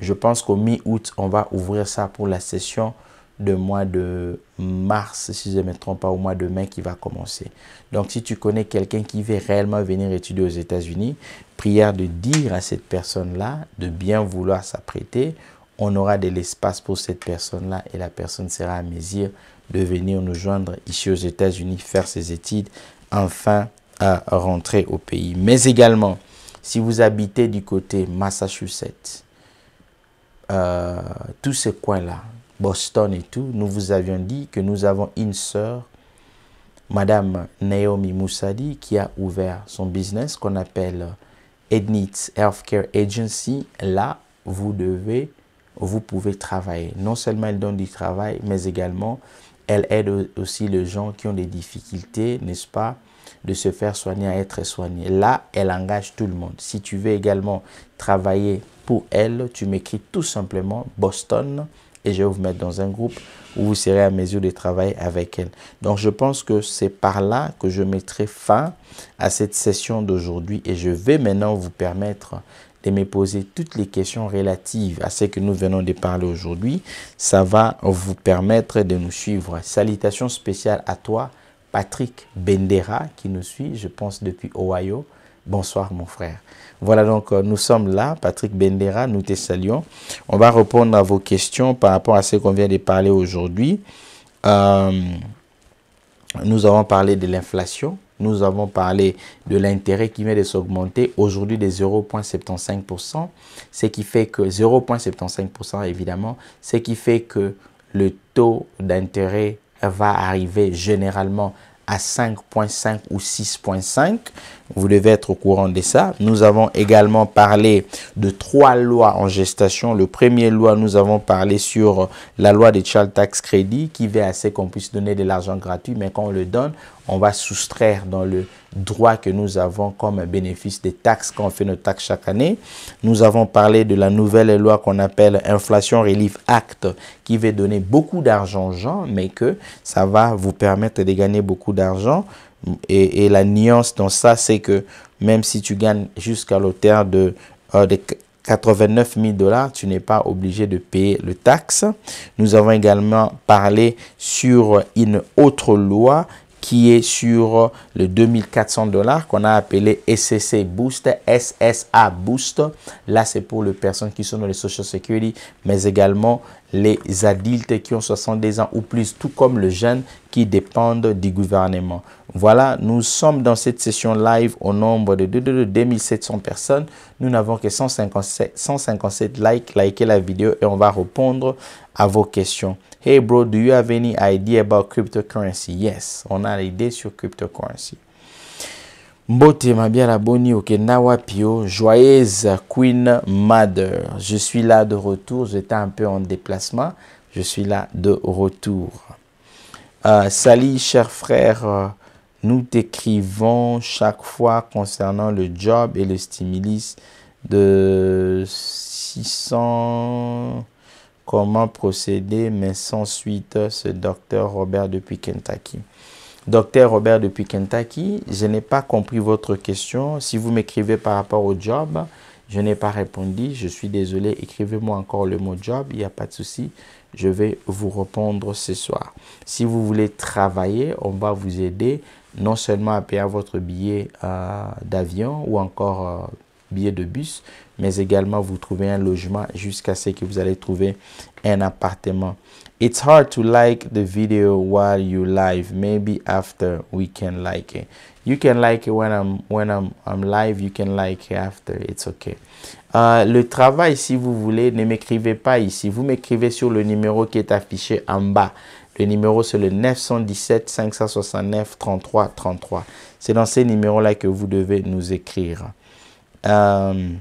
Je pense qu'au mi-août, on va ouvrir ça pour la session de mois de mars, si je ne me trompe pas, au mois de mai qui va commencer. Donc, si tu connais quelqu'un qui veut réellement venir étudier aux États-Unis, prière de dire à cette personne-là de bien vouloir s'apprêter. On aura de l'espace pour cette personne-là et la personne sera à mesure de venir nous joindre ici aux États-Unis, faire ses études, enfin à rentrer au pays. Mais également, si vous habitez du côté Massachusetts, euh, tous ces coins-là, Boston et tout, nous vous avions dit que nous avons une sœur, Madame Naomi Moussadi, qui a ouvert son business qu'on appelle Ednit Healthcare Agency, là, vous devez, vous pouvez travailler. Non seulement elle donne du travail, mais également elle aide aussi les gens qui ont des difficultés, n'est-ce pas, de se faire soigner, à être soigné. Là, elle engage tout le monde. Si tu veux également travailler pour elle, tu m'écris tout simplement Boston et je vais vous mettre dans un groupe où vous serez à mesure de travailler avec elle. Donc, je pense que c'est par là que je mettrai fin à cette session d'aujourd'hui et je vais maintenant vous permettre de me poser toutes les questions relatives à ce que nous venons de parler aujourd'hui. Ça va vous permettre de nous suivre. Salutations spéciales à toi, Patrick Bendera, qui nous suit, je pense, depuis Ohio. Bonsoir mon frère. Voilà donc, euh, nous sommes là, Patrick Bendera, nous te saluons. On va répondre à vos questions par rapport à ce qu'on vient de parler aujourd'hui. Euh, nous avons parlé de l'inflation, nous avons parlé de l'intérêt qui vient de s'augmenter aujourd'hui de 0,75%, ce qui fait que 0,75% évidemment, ce qui fait que le taux d'intérêt va arriver généralement à 5.5 ou 6.5. Vous devez être au courant de ça. Nous avons également parlé de trois lois en gestation. Le premier loi, nous avons parlé sur la loi des child tax credit qui veut à ce qu'on puisse donner de l'argent gratuit, mais quand on le donne, on va soustraire dans le droit que nous avons comme bénéfice des taxes quand on fait nos taxes chaque année. Nous avons parlé de la nouvelle loi qu'on appelle Inflation Relief Act qui va donner beaucoup d'argent aux gens, mais que ça va vous permettre de gagner beaucoup d'argent. Et, la nuance dans ça, c'est que même si tu gagnes jusqu'à l'auteur de, de 89 000 dollars, tu n'es pas obligé de payer le taxe. Nous avons également parlé sur une autre loi qui est sur le 2400 dollars qu'on a appelé SCC Boost, SSA Boost. Là, c'est pour les personnes qui sont dans les Social Security, mais également les adultes qui ont 70 ans ou plus, tout comme les jeunes qui dépendent du gouvernement. Voilà, nous sommes dans cette session live au nombre de 2700 personnes. Nous n'avons que 157, 157 likes. Likez la vidéo et on va répondre à vos questions. Hey bro, do you have any idea about cryptocurrency? Yes, on a l'idée sur cryptocurrency. ma bien Ok, au Pio. Oh, joyeuse Queen Mother. Je suis là de retour, j'étais un peu en déplacement, je suis là de retour. Euh, salut cher frère, nous t'écrivons chaque fois concernant le job et le stimulus de 600 comment procéder, mais sans suite, ce docteur Robert depuis Kentucky. Docteur Robert depuis Kentucky, je n'ai pas compris votre question. Si vous m'écrivez par rapport au job, je n'ai pas répondu. Je suis désolé. Écrivez-moi encore le mot job. Il n'y a pas de souci. Je vais vous répondre ce soir. Si vous voulez travailler, on va vous aider non seulement à payer votre billet euh, d'avion ou encore euh, billets de bus, mais également vous trouvez un logement jusqu'à ce que vous allez trouver un appartement. It's hard to like the video while you live. Maybe after we can like it. You can like it when I'm live. You can like it after. It's okay. Euh, le travail, si vous voulez, ne m'écrivez pas ici. Vous m'écrivez sur le numéro qui est affiché en bas. Le numéro, c'est le 917 569 33 33. C'est dans ces numéros-là que vous devez nous écrire. Um,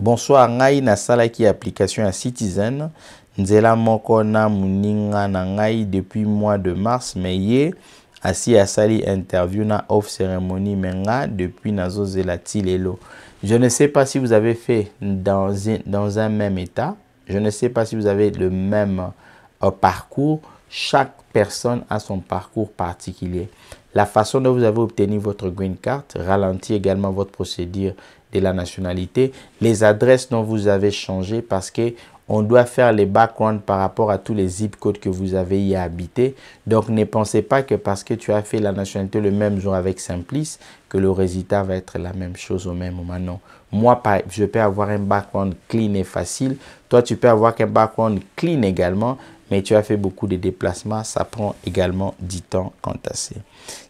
bonsoir ngai nasalaki application à citizen nzela moko na muninga na ngai depuis mois de mars me ye asi asali interview na off cérémonie me nga depuis nazo ti lelo je ne sais pas si vous avez fait dans, dans un même état je ne sais pas si vous avez le même euh, parcours chaque personne a son parcours particulier la façon dont vous avez obtenu votre green card ralentit également votre procédure de la nationalité. Les adresses dont vous avez changé parce que on doit faire les backgrounds par rapport à tous les zip codes que vous avez y habité. Donc, ne pensez pas que parce que tu as fait la nationalité le même jour avec Simplice, que le résultat va être la même chose au même moment. Non. Moi, je peux avoir un background clean et facile. Toi, tu peux avoir un background clean également, mais tu as fait beaucoup de déplacements, ça prend également du temps assez.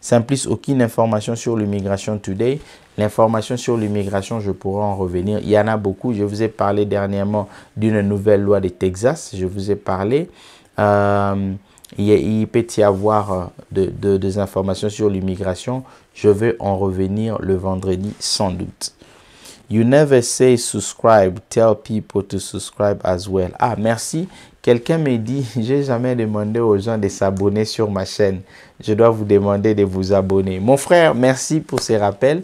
Simplice, aucune information sur l'immigration today. L'information sur l'immigration, je pourrais en revenir. Il y en a beaucoup. Je vous ai parlé dernièrement d'une nouvelle loi de Texas. Je vous ai parlé. Euh, il, peut y avoir euh, de, des informations sur l'immigration. Je vais en revenir le vendredi sans doute. You never say subscribe, tell people to subscribe as well. Ah, merci. Quelqu'un me dit, (laughs) j'ai jamais demandé aux gens de s'abonner sur ma chaîne. Je dois vous demander de vous abonner. Mon frère, merci pour ces rappels.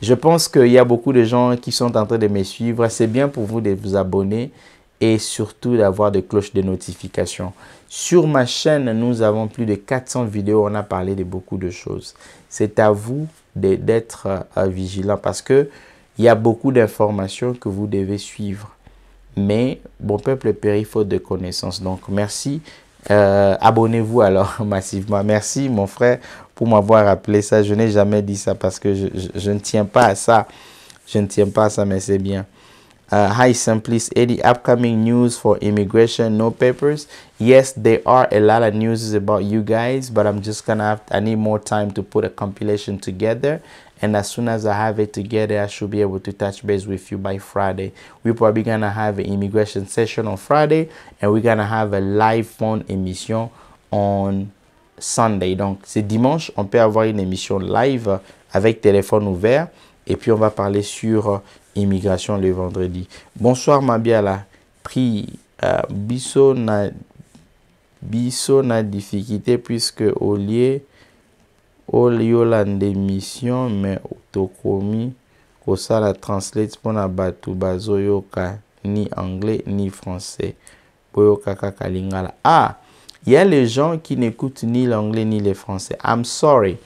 Je pense qu'il y a beaucoup de gens qui sont en train de me suivre. C'est bien pour vous de vous abonner et surtout d'avoir des cloches de notification. Sur ma chaîne, nous avons plus de 400 vidéos. On a parlé de beaucoup de choses. C'est à vous d'être euh, vigilant parce qu'il y a beaucoup d'informations que vous devez suivre mais mon peuple périt faute de connaissances. Donc, merci. Euh, abonnez-vous alors (laughs) massivement. Merci, mon frère, pour m'avoir rappelé ça. Je n'ai jamais dit ça parce que je, ne tiens pas à ça. Je ne tiens pas à ça, mais c'est bien. Euh, hi, Simplice. Any upcoming news for immigration? No papers? Yes, there are a lot of news about you guys, but I'm just gonna have, I need more time to put a compilation together. And as soon as I have it together, I should be able to touch base with you by Friday. We're probably going to have an immigration session on Friday and we're going to have a live phone émission on Sunday. Donc, c'est dimanche, on peut avoir une émission live avec téléphone ouvert et puis on va parler sur immigration le vendredi. Bonsoir Mabiala. Pri euh, n'a... Bisso n'a difficulté puisque au lieu All Ireland émission me tokomi kosala translate mpona bato bazoyoka ni anglais ni français boyoka kaka lingala ah il le les gens qui n'écoutent ni l'anglais ni le français i'm sorry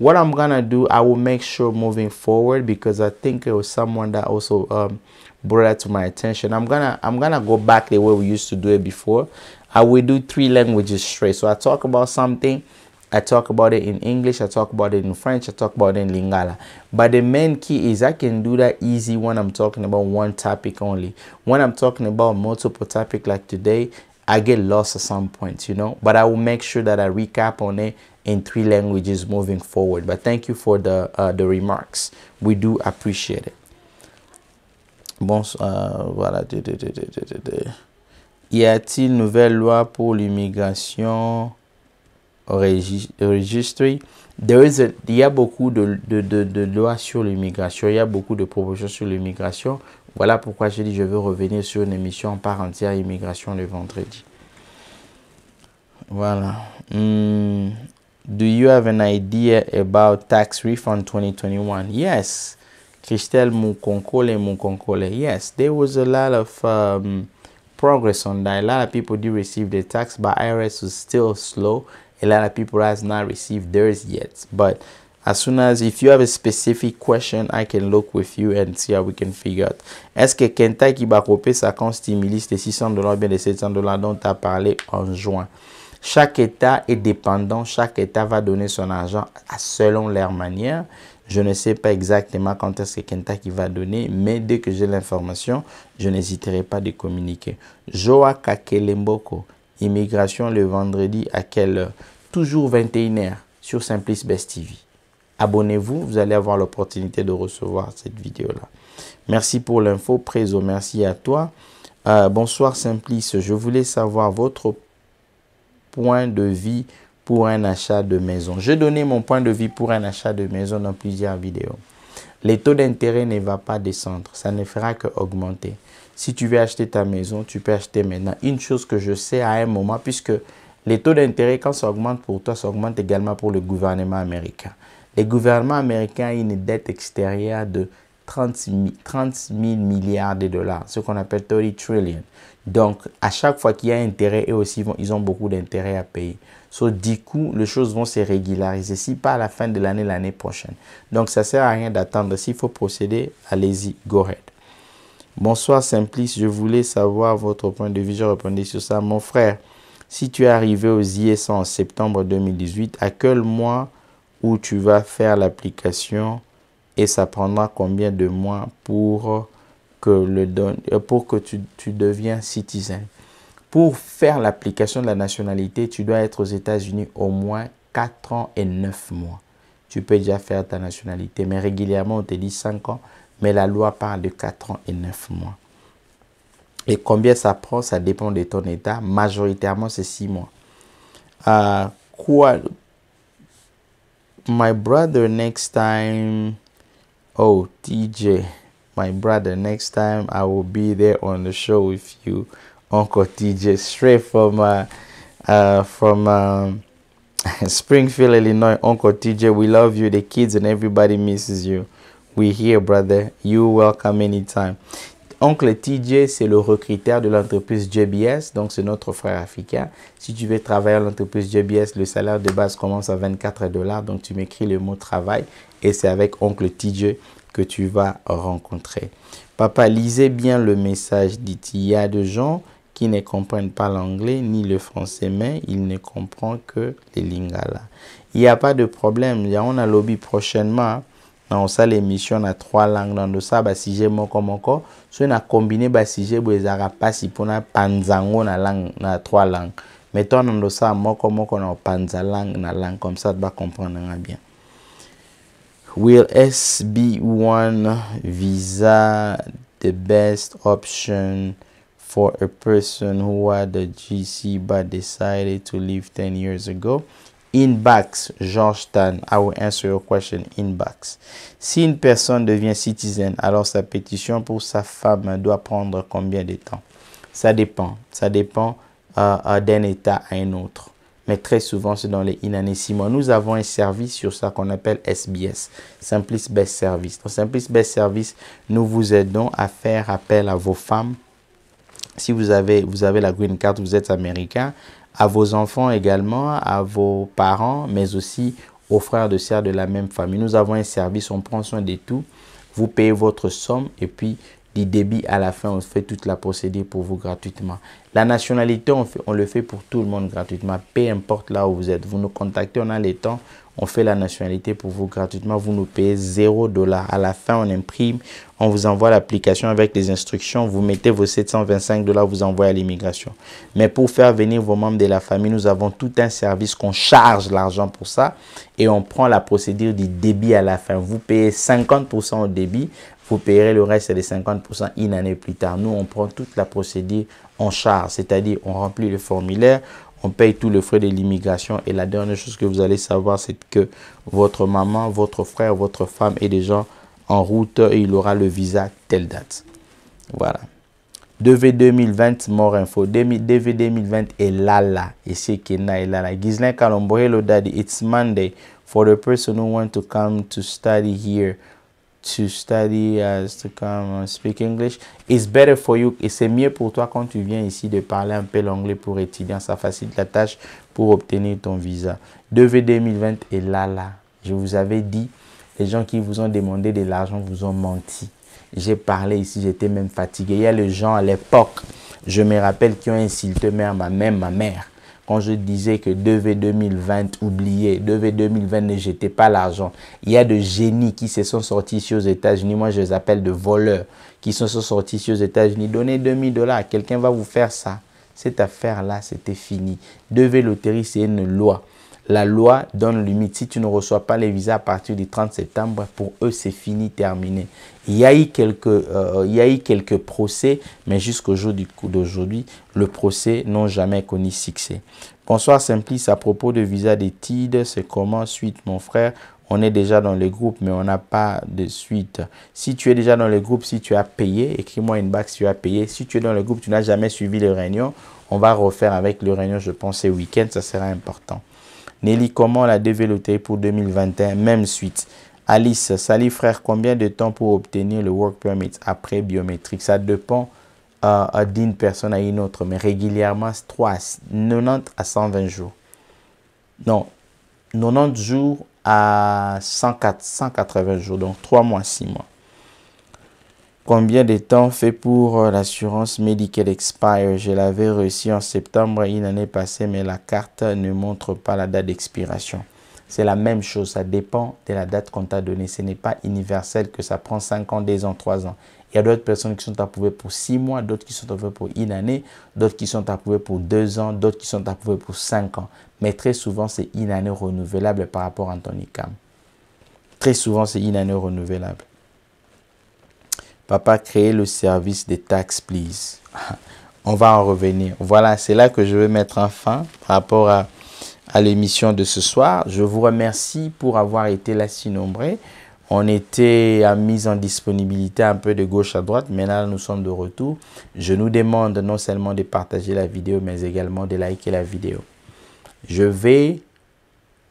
what i'm gonna do i will make sure moving forward because i think it was someone that also um, brought that to my attention i'm gonna i'm gonna go back the way we used to do it before i will do three languages straight so i talk about something I talk about it in English, I talk about it in French, I talk about it in Lingala. But the main key is I can do that easy when I'm talking about one topic only. When I'm talking about multiple topic like today, I get lost at some point, you know. But I will make sure that I recap on it in three languages moving forward. But thank you for the uh, the remarks. We do appreciate it. Bon, euh, voilà. Y a-t-il nouvelle loi pour l'immigration? there Is, il y a beaucoup de, de, de, lois sur l'immigration, il y a beaucoup de propositions sur l'immigration. Voilà pourquoi je dis je veux revenir sur une émission en part entière immigration le vendredi. Voilà. Hmm. Do you have an idea about tax refund 2021? Yes. Christelle mon Moukonkole. Yes, there was a lot of um, progress on that. A lot of people did receive their tax, but IRS was still slow. Et lot of people has not received theirs yet. But as soon as if you have a specific question, I can look with you and see how we can figure out. Est-ce que Kentucky va couper sa compte stimulus les 600 dollars bien les 700 dollars dont tu as parlé en juin? Chaque État est dépendant, chaque État va donner son argent selon leur manière. Je ne sais pas exactement quand est-ce que Kentucky va donner, mais dès que j'ai l'information, je n'hésiterai pas de communiquer. Joa Kakele Immigration le vendredi à quelle heure Toujours 21h sur Simplice Best TV. Abonnez-vous, vous allez avoir l'opportunité de recevoir cette vidéo-là. Merci pour l'info, Préso, merci à toi. Euh, bonsoir Simplice, je voulais savoir votre point de vie pour un achat de maison. J'ai donné mon point de vie pour un achat de maison dans plusieurs vidéos. Les taux d'intérêt ne va pas descendre, ça ne fera qu'augmenter. augmenter. Si tu veux acheter ta maison, tu peux acheter maintenant. Une chose que je sais à un moment, puisque les taux d'intérêt, quand ça augmente pour toi, ça augmente également pour le gouvernement américain. Les gouvernements américains ont une dette extérieure de 30 000, milliards de dollars, ce qu'on appelle 30 trillion. Donc, à chaque fois qu'il y a intérêt, et aussi, ils ont beaucoup d'intérêt à payer. Sur du coup, les choses vont se régulariser, si pas à la fin de l'année, l'année prochaine. Donc, ça sert à rien d'attendre. S'il faut procéder, allez-y, go ahead. Bonsoir Simplice, je voulais savoir votre point de vue. Je répondais sur ça. Mon frère, si tu es arrivé aux ISA en septembre 2018, à quel mois où tu vas faire l'application et ça prendra combien de mois pour que, le don... Euh, pour que tu, tu deviens citizen Pour faire l'application de la nationalité, tu dois être aux États-Unis au moins 4 ans et 9 mois. Tu peux déjà faire ta nationalité, mais régulièrement on te dit 5 ans. Mais la loi parle de 4 ans et 9 mois. Et combien ça prend, ça dépend de ton état. Majoritairement, c'est 6 mois. Ah, quoi? My brother, next time. Oh, TJ. My brother, next time I will be there on the show with you. Uncle TJ, straight from uh, uh, from um, (laughs) Springfield, Illinois. Uncle TJ, we love you. The kids and everybody misses you. We're here, brother. You welcome anytime. Oncle TJ, c'est le recruteur de l'entreprise JBS, donc c'est notre frère africain. Si tu veux travailler à l'entreprise JBS, le salaire de base commence à 24 dollars, donc tu m'écris le mot travail et c'est avec Oncle TJ que tu vas rencontrer. Papa, lisez bien le message dit. Il y a des gens qui ne comprennent pas l'anglais ni le français, mais ils ne comprennent que les lingala. Il n'y a pas de problème. On a lobby prochainement. Hein. na osala émission na trois langue na ndosala basujet moko moko soki na combine basujet boye ezalaka mpasi mpona apanza yango na langue na trois langue mais to na ndosala moko moko na opanza langue na langue comme ça bacomprendre nga bien will s be one visa the best option for a person who had a gc but decided to leave 10 years ago Inbox, Georgetown, I will answer your question, inbox. Si une personne devient citoyenne, alors sa pétition pour sa femme doit prendre combien de temps Ça dépend. Ça dépend euh, euh, d'un État à un autre. Mais très souvent, c'est dans les mois Nous avons un service sur ça qu'on appelle SBS, Simplice Best Service. Dans Simplice Best Service, nous vous aidons à faire appel à vos femmes si vous avez, vous avez la green card, vous êtes américain, à vos enfants également, à vos parents, mais aussi aux frères de sœurs de la même famille. Nous avons un service, on prend soin de tout. Vous payez votre somme et puis du débit à la fin, on fait toute la procédure pour vous gratuitement. La nationalité, on, on le fait pour tout le monde gratuitement, peu importe là où vous êtes. Vous nous contactez, on a les temps, on fait la nationalité pour vous gratuitement. Vous nous payez 0 dollar. À la fin, on imprime, on vous envoie l'application avec les instructions. Vous mettez vos 725 dollars, vous envoyez à l'immigration. Mais pour faire venir vos membres de la famille, nous avons tout un service qu'on charge l'argent pour ça et on prend la procédure du débit à la fin. Vous payez 50% au débit, vous payerez le reste des 50% une année plus tard. Nous, on prend toute la procédure en charge, c'est-à-dire on remplit le formulaire, on paye tous les frais de l'immigration. Et la dernière chose que vous allez savoir, c'est que votre maman, votre frère, votre femme est déjà en route et il aura le visa telle date. Voilà. DV 2020, more info. DV 2020 est là, là. Et c'est Kena est là, là. Kalombo, hello daddy, it's Monday. For the person who want to come to study here, to study to come speak English. It's better for you. Et c'est mieux pour toi quand tu viens ici de parler un peu l'anglais pour étudier. Ça facilite la tâche pour obtenir ton visa. 2V 2020 est là, là. Je vous avais dit, les gens qui vous ont demandé de l'argent vous ont menti. J'ai parlé ici, j'étais même fatigué. Il y a les gens à l'époque, je me rappelle, qui ont insulté ma mère, ma mère quand je disais que devait 2020, oubliez, devait 2020 ne jetez pas l'argent. Il y a de génies qui se sont sortis ici aux États-Unis. Moi, je les appelle de voleurs qui se sont sortis ici aux États-Unis. Donnez 2000 dollars, quelqu'un va vous faire ça. Cette affaire-là, c'était fini. devait loterie, c'est une loi. La loi donne limite. Si tu ne reçois pas les visas à partir du 30 septembre, pour eux, c'est fini, terminé. Il y a eu quelques, euh, il a quelques procès, mais jusqu'au jour d'aujourd'hui, le procès n'a jamais connu succès. Bonsoir Simplice, à propos de visa d'études, c'est comment suite mon frère on est déjà dans le groupe, mais on n'a pas de suite. Si tu es déjà dans le groupe, si tu as payé, écris-moi une bague si tu as payé. Si tu es dans le groupe, tu n'as jamais suivi les réunions, on va refaire avec les réunions, je pense, ce week-end, ça sera important. Nelly, comment la développer pour 2021 Même suite. Alice, salut frère, combien de temps pour obtenir le work permit après biométrique Ça dépend euh, euh, d'une personne à une autre, mais régulièrement 3 90 à 120 jours. Non, 90 jours à 180 jours, donc 3 mois, 6 mois. Combien de temps fait pour euh, l'assurance médicale Expire Je l'avais reçu en septembre une année passée, mais la carte ne montre pas la date d'expiration. C'est la même chose, ça dépend de la date qu'on t'a donnée. Ce n'est pas universel que ça prend 5 ans, 2 ans, 3 ans. Il y a d'autres personnes qui sont approuvées pour 6 mois, d'autres qui sont approuvées pour une année, d'autres qui sont approuvées pour 2 ans, d'autres qui sont approuvées pour 5 ans. Mais très souvent, c'est une année renouvelable par rapport à ton ICAM. Très souvent, c'est une année renouvelable. Papa, créer le service des taxes, please. (laughs) On va en revenir. Voilà, c'est là que je vais mettre un fin par rapport à à l'émission de ce soir. Je vous remercie pour avoir été là si nombreux. On était à mise en disponibilité un peu de gauche à droite. mais là nous sommes de retour. Je nous demande non seulement de partager la vidéo, mais également de liker la vidéo. Je vais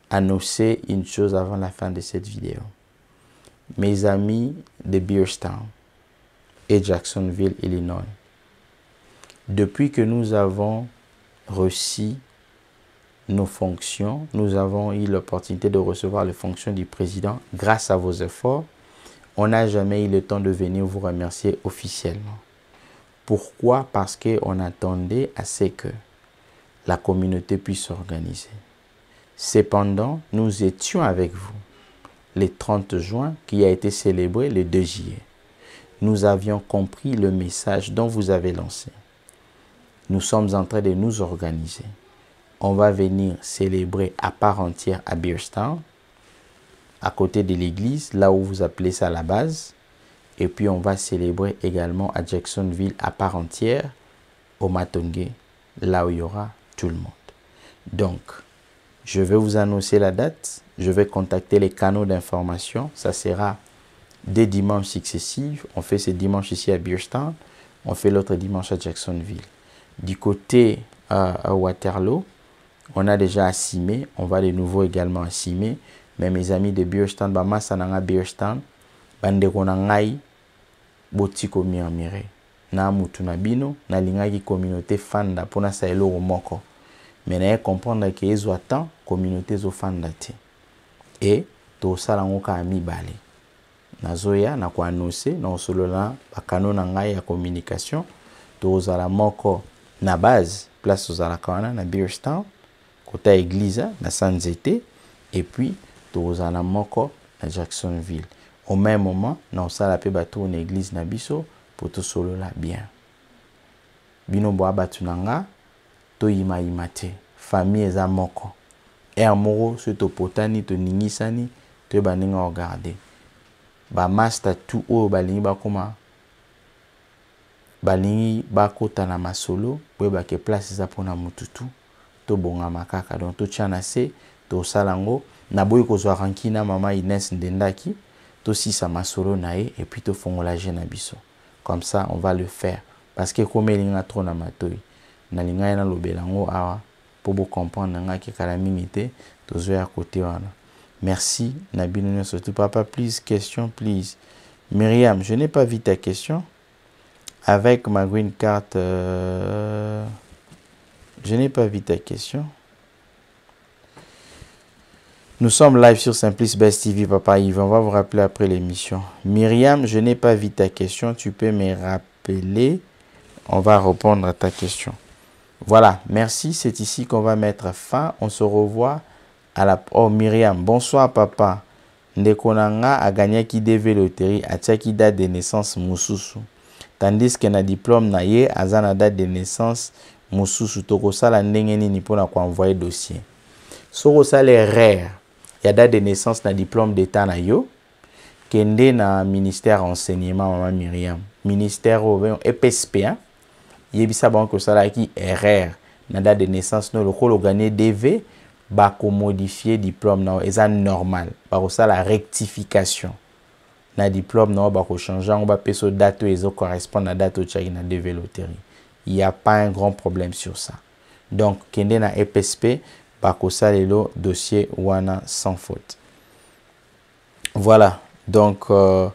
annoncer une chose avant la fin de cette vidéo. Mes amis de Beerstown et Jacksonville, Illinois, depuis que nous avons reçu nos fonctions. Nous avons eu l'opportunité de recevoir les fonctions du président grâce à vos efforts. On n'a jamais eu le temps de venir vous remercier officiellement. Pourquoi Parce qu'on attendait à ce que la communauté puisse s'organiser. Cependant, nous étions avec vous le 30 juin qui a été célébré le 2 juillet. Nous avions compris le message dont vous avez lancé. Nous sommes en train de nous organiser on va venir célébrer à part entière à Beerstown, à côté de l'église, là où vous appelez ça la base. Et puis on va célébrer également à Jacksonville à part entière, au Matongue, là où il y aura tout le monde. Donc, je vais vous annoncer la date, je vais contacter les canaux d'information, ça sera des dimanches successifs. On fait ce dimanche ici à Beerstown, on fait l'autre dimanche à Jacksonville. Du côté euh, à Waterloo, on a déjà assimé, on va de nouveau également assimé. Mais mes amis de Biostand, bamasa nanga Biostand, bandeko na ngai, boti komi amire. Na mutu na bino, na lingaki communauté fanda pona sa eloko moko. Mais na comprendre que ezo temps communauté zo fanda te. Et to sala ngoka ami balé. Nazoya na ko annoncer na osolola bakano na ngai ya communication to ozala moko na base place ozalaka wana na Biostand. kota église na san nzete et puis tokozala na moko na jacksonville au même moment na kosala mpe batour na église na biso mpo tosolola bien bino boya bato na nga toyimayima te famille eza moko ere moko soki topotani toningisani toyeba ndenge kogarde bamaster tu oyo balingi bakóma balingi bakóta na masolo boyebake place eza mpona motutu tobongamaka makaka donc totia na se salango na boy kozwaka rankina mama ines ndendaki tosisa masolo et puis to tofongola je na biso comme ça on va le faire parce que n'a trop na matoi linga na l'obelango awa comprendre nga ngaki kala mingi te tozwa ya kote wana merci na bino surtout papa please question please myriam je n'ai pas vu ta question avec ma green carte euh, je n'ai pas vu ta question. Nous sommes live sur Simplice Best TV, Papa Yves. On va vous rappeler après l'émission. Myriam, je n'ai pas vu ta question. Tu peux me rappeler. On va répondre à ta question. Voilà, merci. C'est ici qu'on va mettre fin. On se revoit à la... Oh, Myriam, bonsoir, papa. Ndekonanga a gagné qui devait loterie, à qui date de naissance Moussousou. Tandis que na diplôme na ye, azana date de naissance mosusu tokosala ndenge nini mpona koenvoye dossier soki osala erreur ya date de naissance na diplôme d'état na yo kende na ministère enseignement mama miriam ministère oyo epspa e yebisa bango osalaki erreur na date de naissance no lokola oganie dv bakomodifie diplôme na yo eza normal bakosala rectification na diplôme na yo bakochange yango bapesa o date oyo ezocorrespondre na date otiaki na dv loterie il n'y a pas un grand problème sur ça. Donc, kende a EPSP, bakosalelo dossier wana sans faute. Voilà, donc euh,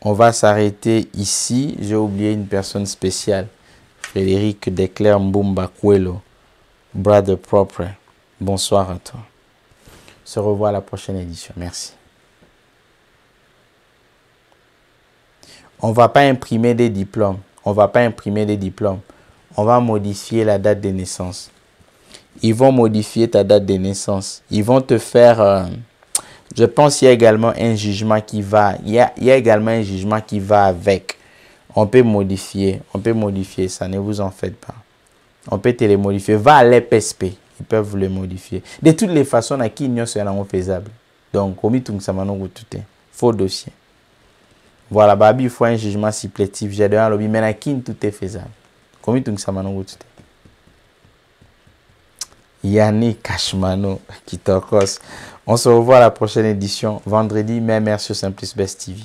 on va s'arrêter ici. J'ai oublié une personne spéciale, Frédéric Declerc Mbumba Kuelo, brother propre. Bonsoir à toi. se revoit à la prochaine édition. Merci. On ne va pas imprimer des diplômes. On ne va pas imprimer des diplômes on va modifier la date de naissance. Ils vont modifier ta date de naissance. Ils vont te faire... Euh, je pense qu'il y a également un jugement qui va... Il y, a, également un jugement qui va avec. On peut modifier. On peut modifier ça. Ne vous en faites pas. On peut te modifier. Va à l'EPSP. Ils peuvent vous les modifier. De toutes les façons, à qui un faisable. Donc, il tout ça, faux dossier. Voilà, Babi, il faut un jugement supplétif. J'ai donné à l'objet. Mais qui tout est faisable dit. Yannick Kashmano qui cause. On se revoit à la prochaine édition, vendredi, même merci sur Simplice Best TV.